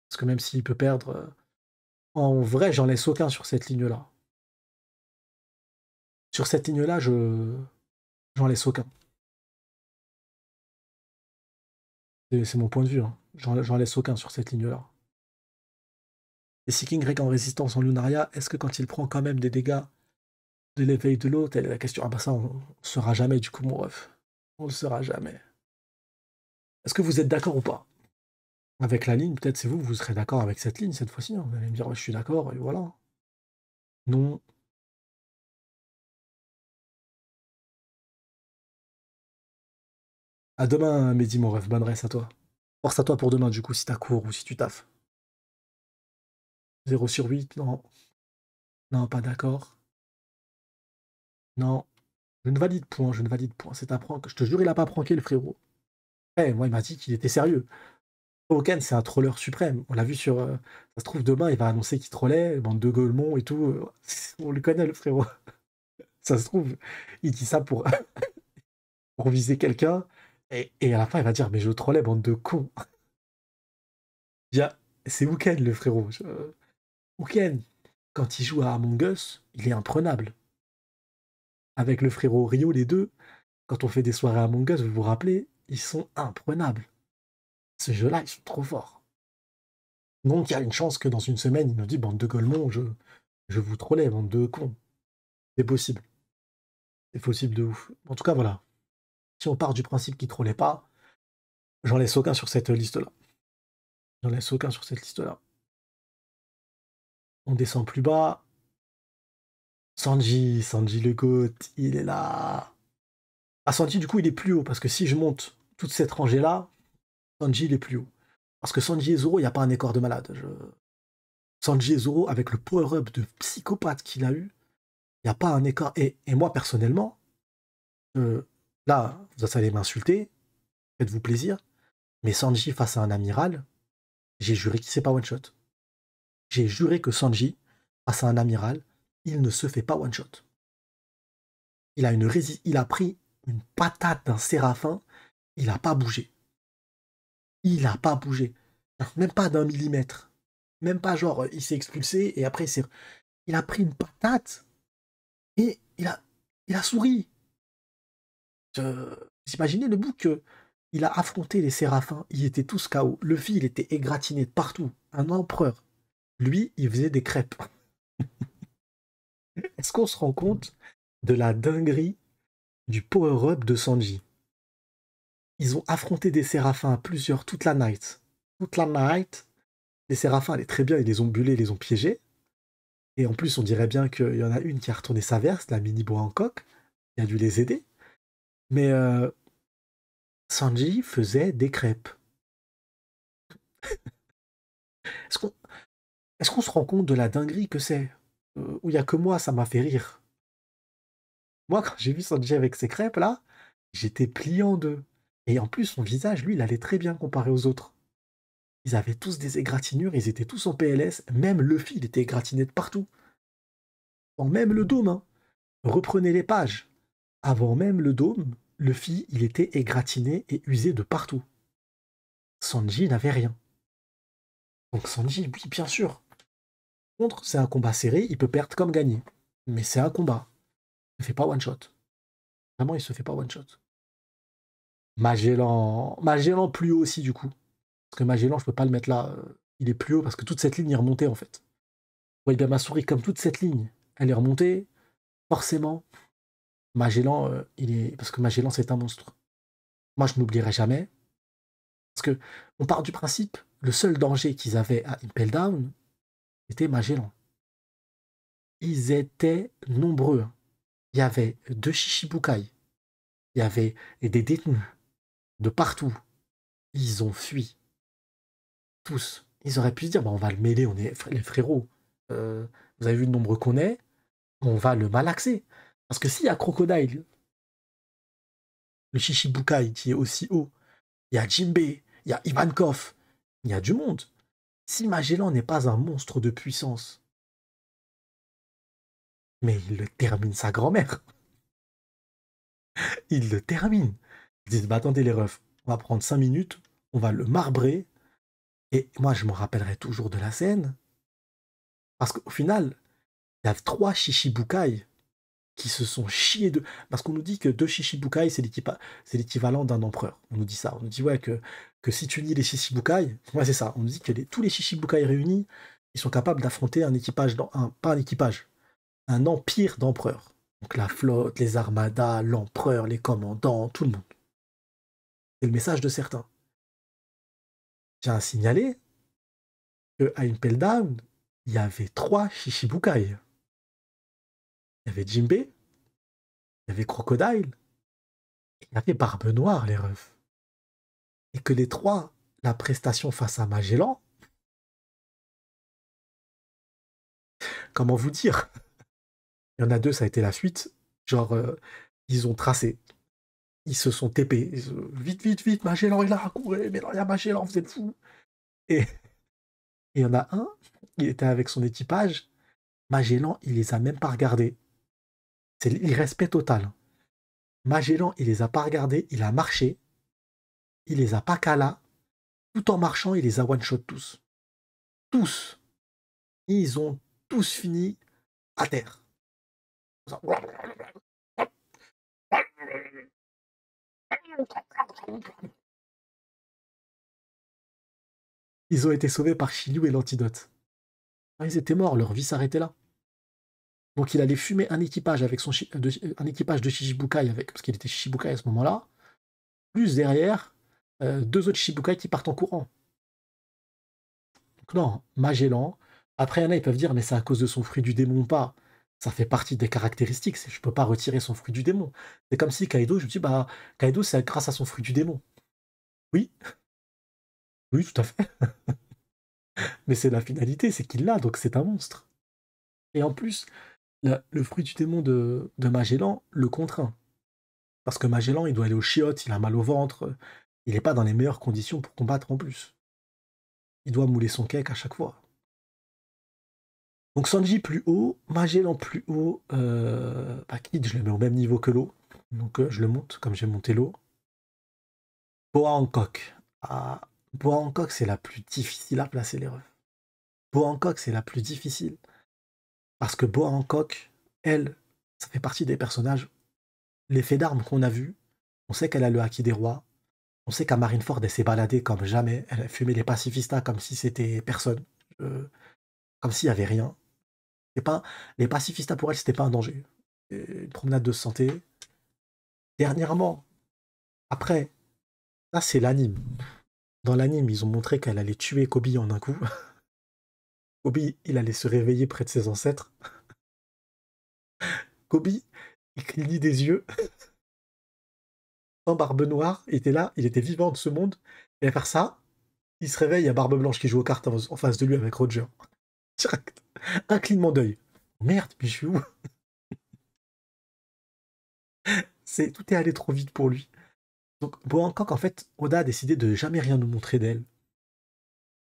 Parce que même s'il peut perdre, euh, en vrai, j'en laisse aucun sur cette ligne-là sur cette ligne-là, je j'en laisse aucun. C'est mon point de vue. Hein. J'en laisse aucun sur cette ligne-là. Et si King rick en résistance en Lunaria, est-ce que quand il prend quand même des dégâts de l'éveil de l'autre, telle est la question. à ah bah ça, on ne jamais du coup, mon ref. On ne le sera jamais. Est-ce que vous êtes d'accord ou pas Avec la ligne, peut-être c'est vous, vous serez d'accord avec cette ligne cette fois-ci. on hein. Vous allez me dire, je suis d'accord, et voilà. Non, À demain, Mehdi, mon rêve. Bonne à toi. Force à toi pour demain, du coup, si t'as cours ou si tu taffes. 0 sur 8, non. Non, pas d'accord. Non. Je ne valide point, je ne valide point. C'est un prank. Je te jure, il a pas pranké, le frérot. Eh, moi, il m'a dit qu'il était sérieux. Hawken, c'est un troller suprême. On l'a vu sur. Euh, ça se trouve, demain, il va annoncer qu'il trollait, bande de gaulmont et tout. on le connaît, le frérot. ça se trouve, il dit ça pour, pour viser quelqu'un. Et, à la fin, il va dire Mais je trollais, bande de cons. c'est Wuken, le frérot. Wouken, quand il joue à Among Us, il est imprenable. Avec le frérot Rio, les deux, quand on fait des soirées à Among Us, vous vous rappelez, ils sont imprenables. Ce jeu-là, ils sont trop forts. Donc il y a une chance que dans une semaine, il nous dit Bande de golemons, je, je vous trollais, bande de cons. C'est possible. C'est possible de ouf. En tout cas, voilà si on part du principe qu'il trollait pas, j'en laisse aucun sur cette liste-là. J'en laisse aucun sur cette liste-là. On descend plus bas. Sanji, Sanji le GOAT, il est là. Ah, Sanji, du coup, il est plus haut, parce que si je monte toute cette rangée-là, Sanji, il est plus haut. Parce que Sanji et Zoro, il n'y a pas un écart de malade. Je... Sanji et Zoro, avec le power-up de psychopathe qu'il a eu, il n'y a pas un écart. Et, et moi, personnellement, Là, vous allez m'insulter, faites-vous plaisir. Mais Sanji face à un amiral, j'ai juré qu'il ne s'est pas one-shot. J'ai juré que Sanji, face à un amiral, il ne se fait pas one-shot. Il a, une il a pris une patate d'un séraphin, il n'a pas bougé. Il n'a pas bougé. Même pas d'un millimètre. Même pas genre, il s'est expulsé et après, il, il a pris une patate et il a, il a souri. Euh, imaginez le bout que il a affronté les séraphins, ils étaient tous KO. Le fil était égratigné de partout, un empereur. Lui, il faisait des crêpes. Est-ce qu'on se rend compte de la dinguerie du power-up de Sanji Ils ont affronté des séraphins à plusieurs toute la night. Toute la night. Les séraphins allaient très bien, ils les ont bulés, ils les ont piégés. Et en plus, on dirait bien qu'il y en a une qui a retourné sa verse, la mini en coq, qui a dû les aider. Mais euh, Sanji faisait des crêpes. Est-ce qu'on est se rend compte de la dinguerie que c'est euh, Où il n'y a que moi, ça m'a fait rire. Moi, quand j'ai vu Sanji avec ses crêpes, là, j'étais pliant d'eux. Et en plus, son visage, lui, il allait très bien comparé aux autres. Ils avaient tous des égratignures, ils étaient tous en PLS, même Luffy, il était égratigné de partout. même le dôme, hein. Reprenez les pages. Avant même le dôme, Luffy, il était égratigné et usé de partout. Sanji n'avait rien. Donc Sanji, oui, bien sûr. Contre, c'est un combat serré, il peut perdre comme gagner. Mais c'est un combat. Il ne fait pas one shot. Vraiment, il se fait pas one shot. Magellan. Magellan plus haut aussi, du coup. Parce que Magellan, je peux pas le mettre là. Euh, il est plus haut parce que toute cette ligne est remontée, en fait. Vous voyez bien ma souris, comme toute cette ligne, elle est remontée. Forcément, Magellan, euh, il est... parce que Magellan, c'est un monstre. Moi, je n'oublierai jamais. Parce que on part du principe, le seul danger qu'ils avaient à Impel Down, c'était Magellan. Ils étaient nombreux. Hein. Il y avait deux Shichibukai. Il y avait des détenus de partout. Ils ont fui. Tous. Ils auraient pu se dire, bah, on va le mêler, on est les frérots. Euh, vous avez vu le nombre qu'on est, on va le malaxer. Parce que s'il y a Crocodile, le Shishibukai qui est aussi haut, il y a Jimbe, il y a Ivankov, il y a du monde. Si Magellan n'est pas un monstre de puissance, mais il le termine sa grand-mère. Il le termine. Ils disent, bah attendez les refs, on va prendre 5 minutes, on va le marbrer. Et moi, je me rappellerai toujours de la scène. Parce qu'au final, il y a trois Shishibukai qui se sont chiés de. Parce qu'on nous dit que deux Shishibukai, c'est l'équivalent d'un empereur. On nous dit ça. On nous dit ouais, que, si tu lis les Shishibukai, ouais, c'est ça. On nous dit que les, tous les Shishibukai réunis, ils sont capables d'affronter un équipage, dans, un, pas un équipage, un empire d'empereurs. Donc la flotte, les armadas, l'empereur, les commandants, tout le monde. C'est le message de certains. J'ai à signaler que à Impel Down, il y avait trois Shishibukai. Il y avait Jimbe, il y avait Crocodile, il y avait Barbe Noire, les refs. Et que les trois, la prestation face à Magellan, comment vous dire Il y en a deux, ça a été la suite. Genre, euh, ils ont tracé. Ils se sont TP. vite, vite, vite, Magellan, il a racouré. Mais non, il y a Magellan, vous êtes fous. Et il y en a un, il était avec son équipage. Magellan, il les a même pas regardés. C'est l'irrespect total. Magellan, il les a pas regardés, il a marché, il les a pas cala. Tout en marchant, il les a one-shot tous. Tous. Ils ont tous fini à terre. Ils ont été sauvés par Chiliou et l'antidote. Ah, ils étaient morts, leur vie s'arrêtait là. Donc il allait fumer un équipage avec son euh, de, euh, un équipage de avec parce qu'il était Shichibukai à ce moment-là. Plus derrière euh, deux autres Shichibukai qui partent en courant. Donc non, Magellan. Après, il y en a, ils peuvent dire mais c'est à cause de son fruit du démon pas. Ça fait partie des caractéristiques. Je peux pas retirer son fruit du démon. C'est comme si Kaido, je me dis bah Kaido c'est grâce à son fruit du démon. Oui, oui tout à fait. mais c'est la finalité, c'est qu'il l'a donc c'est un monstre. Et en plus, le fruit du démon de, Magellan le contraint. Parce que Magellan, il doit aller au chiottes, il a mal au ventre, il n'est pas dans les meilleures conditions pour combattre en plus. Il doit mouler son cake à chaque fois. Donc Sanji plus haut, Magellan plus haut, euh, bah, je le mets au même niveau que l'eau. Donc euh, je le monte comme j'ai monté l'eau. Boa Hancock. Ah, Boa Hancock, c'est la plus difficile à placer les refs. Boa Hancock, c'est la plus difficile. Parce que Boa Hancock, elle, ça fait partie des personnages. L'effet d'armes qu'on a vu, on sait qu'elle a le acquis des rois. On sait qu'à Marineford, elle s'est baladée comme jamais. Elle a fumé les pacifistas comme si c'était personne. comme s'il n'y avait rien. Pas, les pacifistas pour elle, c'était pas un danger. Une promenade de santé. Dernièrement, après, ça c'est l'anime. Dans l'anime, ils ont montré qu'elle allait tuer Kobe en un coup. Kobe, il allait se réveiller près de ses ancêtres. Kobe, il clignait des yeux. En barbe noire, il était là, il était vivant de ce monde. Et à faire ça, il se réveille à Barbe Blanche qui joue aux cartes en face de lui avec Roger. Direct. Un clignement d'œil. Merde, mais je suis où C'est, tout est allé trop vite pour lui. Donc, Bohancock, en fait, Oda a décidé de jamais rien nous montrer d'elle.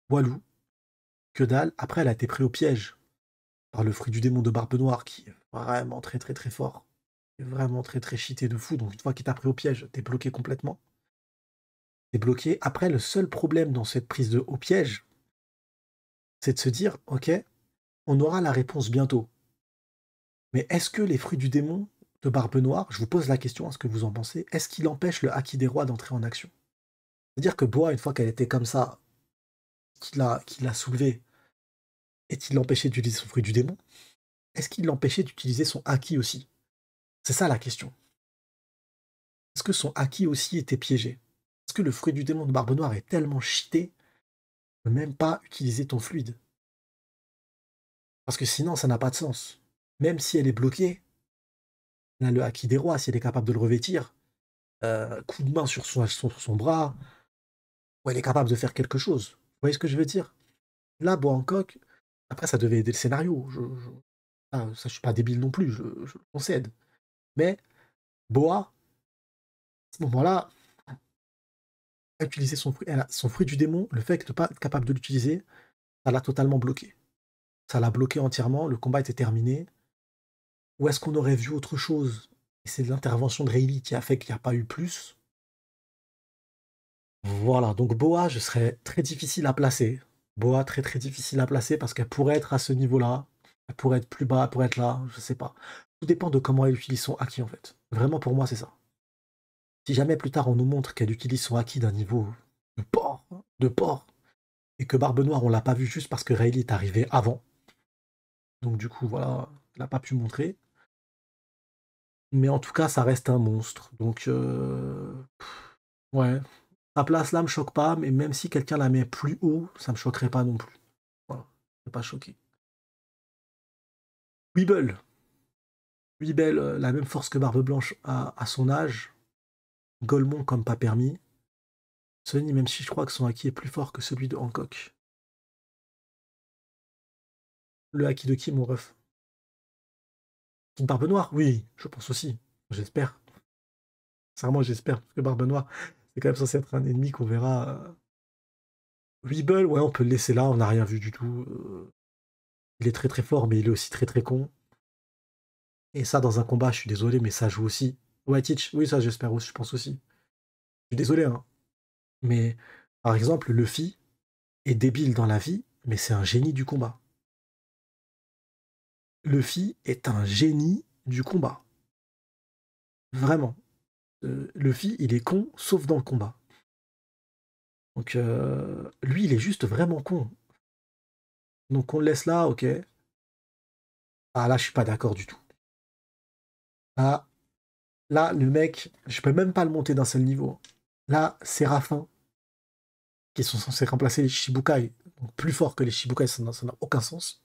Walou, que dalle. Après, elle a été prise au piège par le fruit du démon de Barbe Noire, qui est vraiment très très très fort. Vraiment très très cheaté de fou. Donc une fois qu'il t'a pris au piège, t'es bloqué complètement. T'es bloqué. Après, le seul problème dans cette prise de au piège, c'est de se dire, ok, on aura la réponse bientôt. Mais est-ce que les fruits du démon de Barbe Noire, je vous pose la question, à ce que vous en pensez, est-ce qu'il empêche le Haki des Rois d'entrer en action C'est-à-dire que Bois, une fois qu'elle était comme ça, qui l'a soulevé, est-il l'empêché d'utiliser son fruit du démon Est-ce qu'il l'empêchait d'utiliser son acquis aussi C'est ça la question. Est-ce que son acquis aussi était piégé Est-ce que le fruit du démon de Barbe Noire est tellement cheaté peut même pas utiliser ton fluide Parce que sinon, ça n'a pas de sens. Même si elle est bloquée, elle le acquis des rois, si elle est capable de le revêtir, euh, coup de main sur son, sur son bras, ou elle est capable de faire quelque chose voyez ce que je veux dire Là, en coque, après, ça devait aider le scénario. Je, je... Ah, ça, je suis pas débile non plus, je, je concède. Mais Boa, à ce moment-là, a utilisé son fruit, son fruit du démon, le fait de ne pas être capable de l'utiliser, ça l'a totalement bloqué. Ça l'a bloqué entièrement, le combat était terminé. Ou est-ce qu'on aurait vu autre chose Et c'est l'intervention de Rayleigh qui a fait qu'il n'y a pas eu plus. Voilà, donc Boa, je serais très difficile à placer. Boa, très très difficile à placer parce qu'elle pourrait être à ce niveau-là, elle pourrait être plus bas, elle pourrait être là, je sais pas. Tout dépend de comment elle utilise son acquis en fait. Vraiment pour moi, c'est ça. Si jamais plus tard on nous montre qu'elle utilise son acquis d'un niveau de port. de porc, et que Barbe Noire on l'a pas vu juste parce que Rayleigh est arrivé avant. Donc du coup, voilà, elle n'a pas pu montrer. Mais en tout cas, ça reste un monstre. Donc, euh, ouais, sa place là me choque pas, mais même si quelqu'un la met plus haut, ça me choquerait pas non plus. Voilà, je pas choqué. Weeble. Weeble, euh, la même force que Barbe Blanche à, à son âge. Golemont comme pas permis. Sony, même si je crois que son acquis est plus fort que celui de Hancock. Le acquis de qui, mon ref Une Barbe Noire Oui, je pense aussi. J'espère. Sincèrement, j'espère, que Barbe Noire, c'est quand même censé être un ennemi qu'on verra. Euh. Weeble, ouais, on peut le laisser là, on n'a rien vu du tout. Euh. Il est très très fort, mais il est aussi très très con. Et ça, dans un combat, je suis désolé, mais ça joue aussi. Ouais, oui, ça j'espère aussi, je pense aussi. Je suis désolé, hein. Mais par exemple, Luffy est débile dans la vie, mais c'est un génie du combat. Luffy est un génie du combat. Vraiment. Euh, le Luffy, il est con, sauf dans le combat. Donc, euh, lui, il est juste vraiment con. Donc, on le laisse là, ok. Ah, là, je suis pas d'accord du tout. Ah, là, le mec, je peux même pas le monter d'un seul niveau. Là, Séraphin, qui sont censés remplacer les Shibukai, donc plus fort que les Shibukai, ça n'a aucun sens.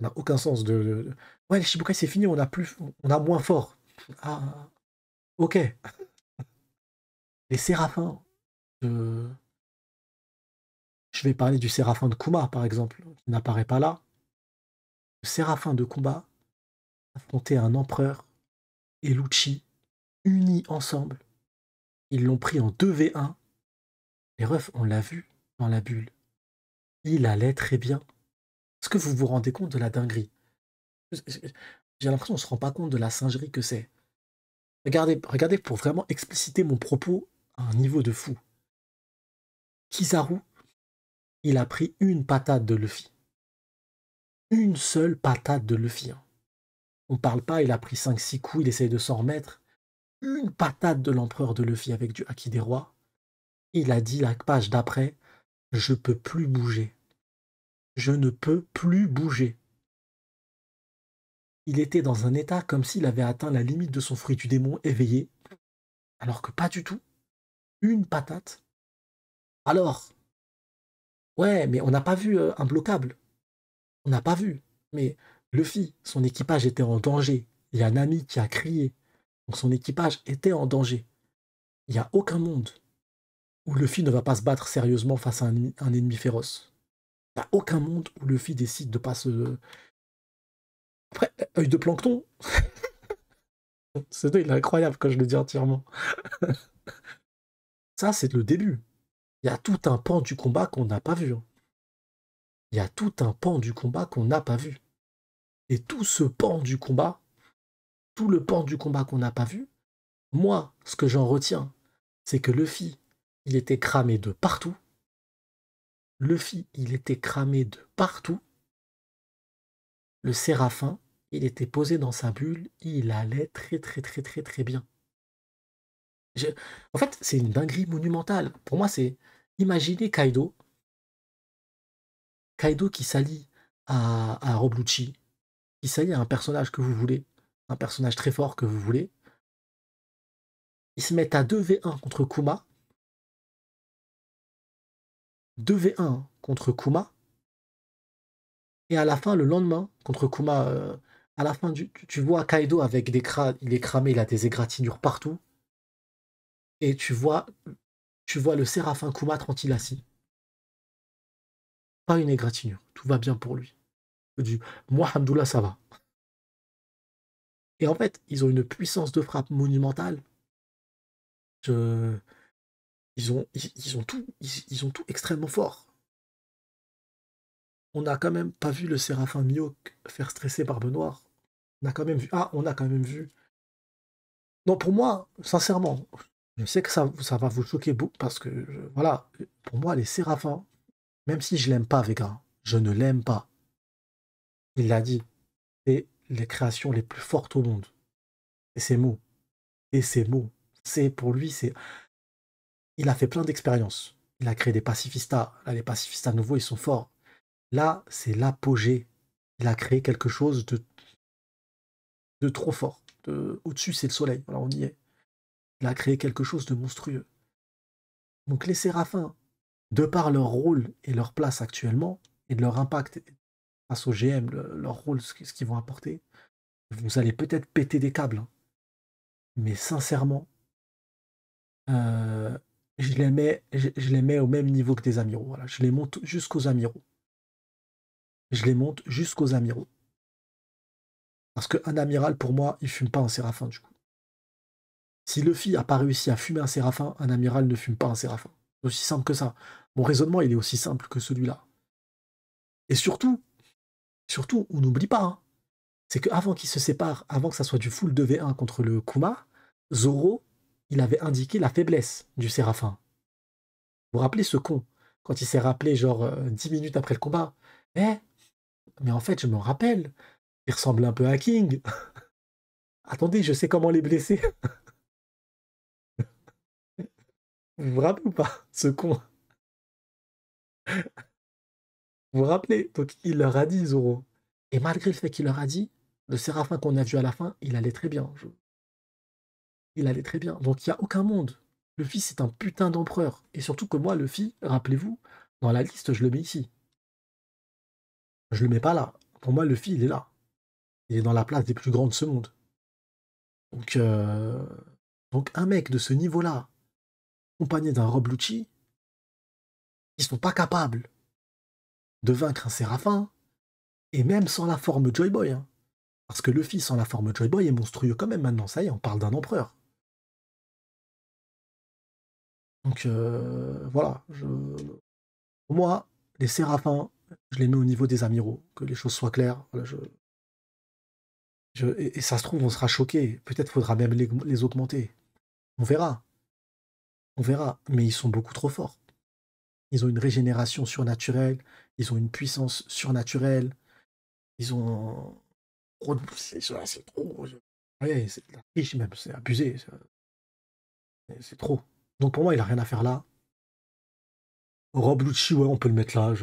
Ça n'a aucun sens de, Ouais, les Shibukai, c'est fini, on a, plus, on a moins fort. Ah, Ok. Les séraphins. de. Je vais parler du séraphin de Kuma, par exemple, qui n'apparaît pas là. Le séraphin de combat affronté un empereur et Luchi unis ensemble. Ils l'ont pris en 2v1. Les refs, on l'a vu dans la bulle. Il allait très bien. Est-ce que vous vous rendez compte de la dinguerie J'ai l'impression qu'on ne se rend pas compte de la singerie que c'est. Regardez, regardez pour vraiment expliciter mon propos à un niveau de fou. Kizaru, il a pris une patate de Luffy. Une seule patate de Luffy. Hein. On parle pas, il a pris 5-6 coups, il essaye de s'en remettre. Une patate de l'empereur de Luffy avec du Haki des rois. Il a dit la page d'après, je peux plus bouger. Je ne peux plus bouger il était dans un état comme s'il avait atteint la limite de son fruit du démon éveillé, alors que pas du tout. Une patate. Alors, ouais, mais on n'a pas vu euh, un blocable. On n'a pas vu. Mais Luffy, son équipage était en danger. Il y a un ami qui a crié. Donc son équipage était en danger. Il n'y a aucun monde où Luffy ne va pas se battre sérieusement face à un, ennemi féroce. Il n'y a aucun monde où Luffy décide de ne pas se, après, œil de plancton. c'est incroyable quand je le dis entièrement. Ça, c'est le début. Il y a tout un pan du combat qu'on n'a pas vu. Hein. Il y a tout un pan du combat qu'on n'a pas vu. Et tout ce pan du combat, tout le pan du combat qu'on n'a pas vu, moi, ce que j'en retiens, c'est que Luffy, il était cramé de partout. Luffy, il était cramé de partout le séraphin, il était posé dans sa bulle, il allait très très très très très bien. En fait, c'est une dinguerie monumentale. Pour moi, c'est imaginez Kaido, Kaido qui s'allie à, à Roblucci, qui s'allie à un personnage que vous voulez, un personnage très fort que vous voulez. Ils se mettent à 2v1 contre Kuma. 2v1 contre Kuma. Et à la fin, le lendemain, contre Kuma, euh, à la fin, du, tu vois Kaido avec des crânes, il est cramé, il a des égratignures partout. Et tu vois, tu vois le séraphin Kuma tranquille Pas une égratignure, tout va bien pour lui. moi, Hamdoullah, ça va. Et en fait, ils ont une puissance de frappe monumentale. Ils, ont, ils, ont tout, ils ont tout extrêmement fort on n'a quand même pas vu le Séraphin Mio faire stresser Barbe Noire. On a quand même vu. Ah, on a quand même vu. Non, pour moi, sincèrement, je sais que ça, va vous choquer beaucoup parce que, voilà, pour moi, les Séraphins, même si je l'aime pas, Vega, je ne l'aime pas. Il l'a dit. C'est les créations les plus fortes au monde. Et ces mots. Et ces mots. C'est pour lui, c'est. Il a fait plein d'expériences. Il a créé des pacifistas. Là, les pacifistas nouveaux, ils sont forts. Là, c'est l'apogée. Il a créé quelque chose de, de trop fort. Au-dessus, c'est le soleil. Voilà, on y est. Il a créé quelque chose de monstrueux. Donc les séraphins, de par leur rôle et leur place actuellement, et de leur impact face au GM, leur rôle, ce qu'ils vont apporter, vous allez peut-être péter des câbles. Hein. Mais sincèrement, euh, je, les mets, je, les mets au même niveau que des amiraux. Voilà. Je les monte jusqu'aux amiraux je les monte jusqu'aux amiraux. Parce qu'un amiral, pour moi, il fume pas un séraphin, du coup. Si Luffy a pas réussi à fumer un séraphin, un amiral ne fume pas un séraphin. C'est aussi simple que ça. Mon raisonnement, il est aussi simple que celui-là. Et surtout, surtout, on n'oublie pas, hein, c'est qu'avant qu'ils se séparent, avant que ça soit du full 2v1 contre le Kuma, Zoro, il avait indiqué la faiblesse du séraphin. Vous vous rappelez ce con, quand il s'est rappelé genre 10 euh, minutes après le combat Eh, mais en fait, je m'en rappelle. Il ressemble un peu à King. Attendez, je sais comment les blesser. vous vous rappelez ou pas, ce con Vous vous rappelez Donc, il leur a dit, Zoro. Et malgré le fait qu'il leur a dit, le séraphin qu'on a vu à la fin, il allait très bien. Il allait très bien. Donc, il n'y a aucun monde. Le fils est un putain d'empereur. Et surtout que moi, le fils, rappelez-vous, dans la liste, je le mets ici je le mets pas là. Pour moi, Luffy, il est là. Il est dans la place des plus grands de ce monde. Donc, euh, Donc un mec de ce niveau-là, accompagné d'un Rob Lucci, ils sont pas capables de vaincre un Séraphin, et même sans la forme Joy Boy. Hein. Parce que le Luffy sans la forme Joy Boy est monstrueux quand même maintenant, ça y est, on parle d'un empereur. Donc euh, voilà, pour moi, les Séraphins, je les mets au niveau des amiraux, que les choses soient claires. je... Et, ça se trouve, on sera choqué. Peut-être faudra même les, augmenter. On verra. On verra. Mais ils sont beaucoup trop forts. Ils ont une régénération surnaturelle, ils ont une puissance surnaturelle, ils ont. c'est trop. c'est même, c'est abusé. C'est trop. Donc pour moi, il n'a rien à faire là. Rob Lucci, ouais, on peut le mettre là.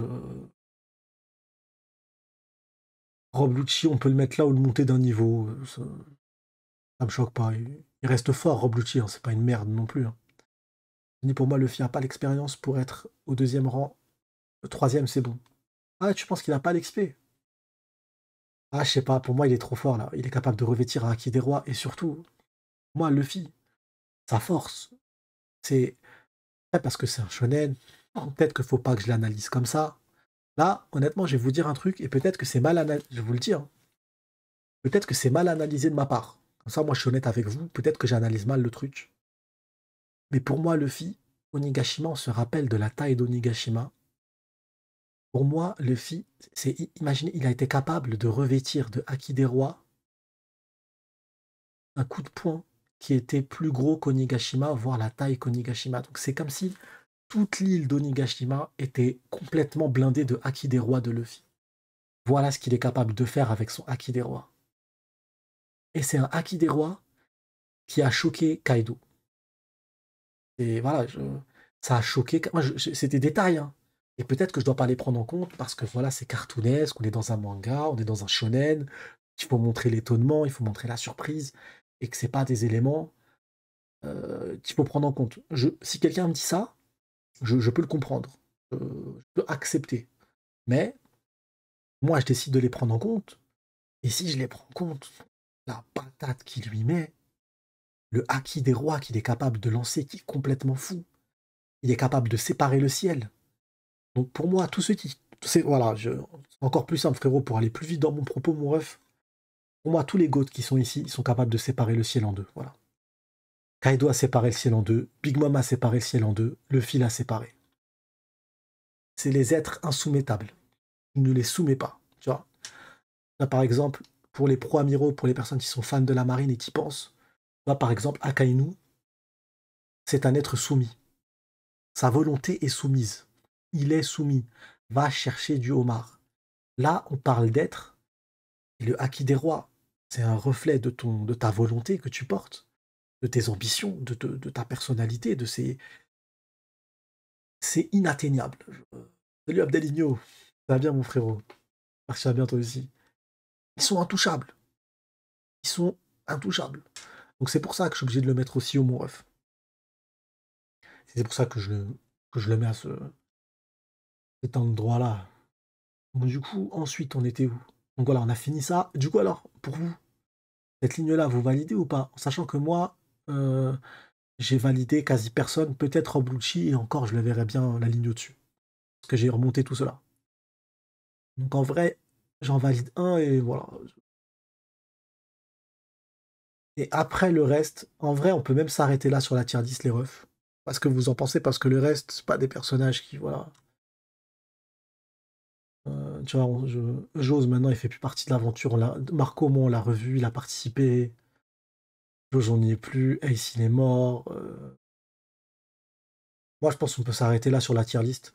Roblucci, on peut le mettre là ou le monter d'un niveau. Ça, me choque pas. Il, reste fort, Roblucci. Hein, c'est pas une merde non plus. Ni hein. pour moi, Luffy n'a pas l'expérience pour être au deuxième rang. Le troisième, c'est bon. Ah, tu penses qu'il n'a pas l'XP Ah, je sais pas. Pour moi, il est trop fort là. Il est capable de revêtir un acquis des rois. Et surtout, moi, Luffy, sa force, c'est. Parce que c'est un shonen, peut-être qu'il faut pas que je l'analyse comme ça, Là, honnêtement, je vais vous dire un truc, et peut-être que c'est mal analysé, je vous le dire. Hein. Peut-être que c'est mal analysé de ma part. Comme ça, moi, je suis honnête avec vous, peut-être que j'analyse mal le truc. Mais pour moi, Luffy, Onigashima, on se rappelle de la taille d'Onigashima. Pour moi, Luffy, c'est, imaginez, il a été capable de revêtir de Haki un coup de poing qui était plus gros qu'Onigashima, voire la taille qu'Onigashima. Donc c'est comme si toute l'île d'Onigashima était complètement blindée de Haki des rois de Luffy. Voilà ce qu'il est capable de faire avec son Haki des rois. Et c'est un Haki des rois qui a choqué Kaido. Et voilà, ça a choqué. c'est des détails. Hein. Et peut-être que je ne dois pas les prendre en compte parce que voilà, c'est cartoonesque, on est dans un manga, on est dans un shonen. Il faut montrer l'étonnement, il faut montrer la surprise et que ce pas des éléments euh, qu'il faut prendre en compte. si quelqu'un me dit ça, je, peux le comprendre. Euh, je peux accepter. Mais moi, je décide de les prendre en compte. Et si je les prends en compte, la patate qu'il lui met, le haki des rois qu'il est capable de lancer, qui est complètement fou. Il est capable de séparer le ciel. Donc pour moi, tout ceux qui. C'est, voilà, je, encore plus simple, frérot, pour aller plus vite dans mon propos, mon ref. Pour moi, tous les goths qui sont ici, ils sont capables de séparer le ciel en deux. Voilà. Kaido a séparé le ciel en deux, Big Mom a séparé le ciel en deux, le fil a séparé. C'est les êtres insoumettables. Ne les soumets pas, tu vois. Là, par exemple, pour les pro amiraux, pour les personnes qui sont fans de la marine et qui pensent, là, par exemple, Akainu, c'est un être soumis. Sa volonté est soumise. Il est soumis. Va chercher du homard. Là, on parle d'être. le haki des rois, c'est un reflet de, ton, de ta volonté que tu portes de tes ambitions, de, ta personnalité, de ces. C'est inatteignable. Euh, salut Abdeligno, ça va bien mon frérot. Merci à bientôt aussi. Ils sont intouchables. Ils sont intouchables. Donc c'est pour ça que je suis obligé de le mettre aussi au mon ref. C'est pour ça que je, que je le mets à ce, cet endroit-là. Bon, du coup, ensuite, on était où Donc voilà, on a fini ça. Du coup, alors, pour vous, cette ligne-là, vous validez ou pas sachant que moi, euh, j'ai validé quasi personne, peut-être Obuchi et encore je le verrai bien la ligne au-dessus. Parce que j'ai remonté tout cela. Donc en vrai, j'en valide un et voilà. Et après le reste, en vrai, on peut même s'arrêter là sur la tier 10, les refs. Parce que vous en pensez, parce que le reste, c'est pas des personnages qui, voilà. Euh, tu vois, j'ose maintenant, il fait plus partie de l'aventure. Marco, moi, on l'a revu, il a participé. J'en n'y ai plus, Ace il est mort. Euh. Moi je pense qu'on peut s'arrêter là sur la tier list.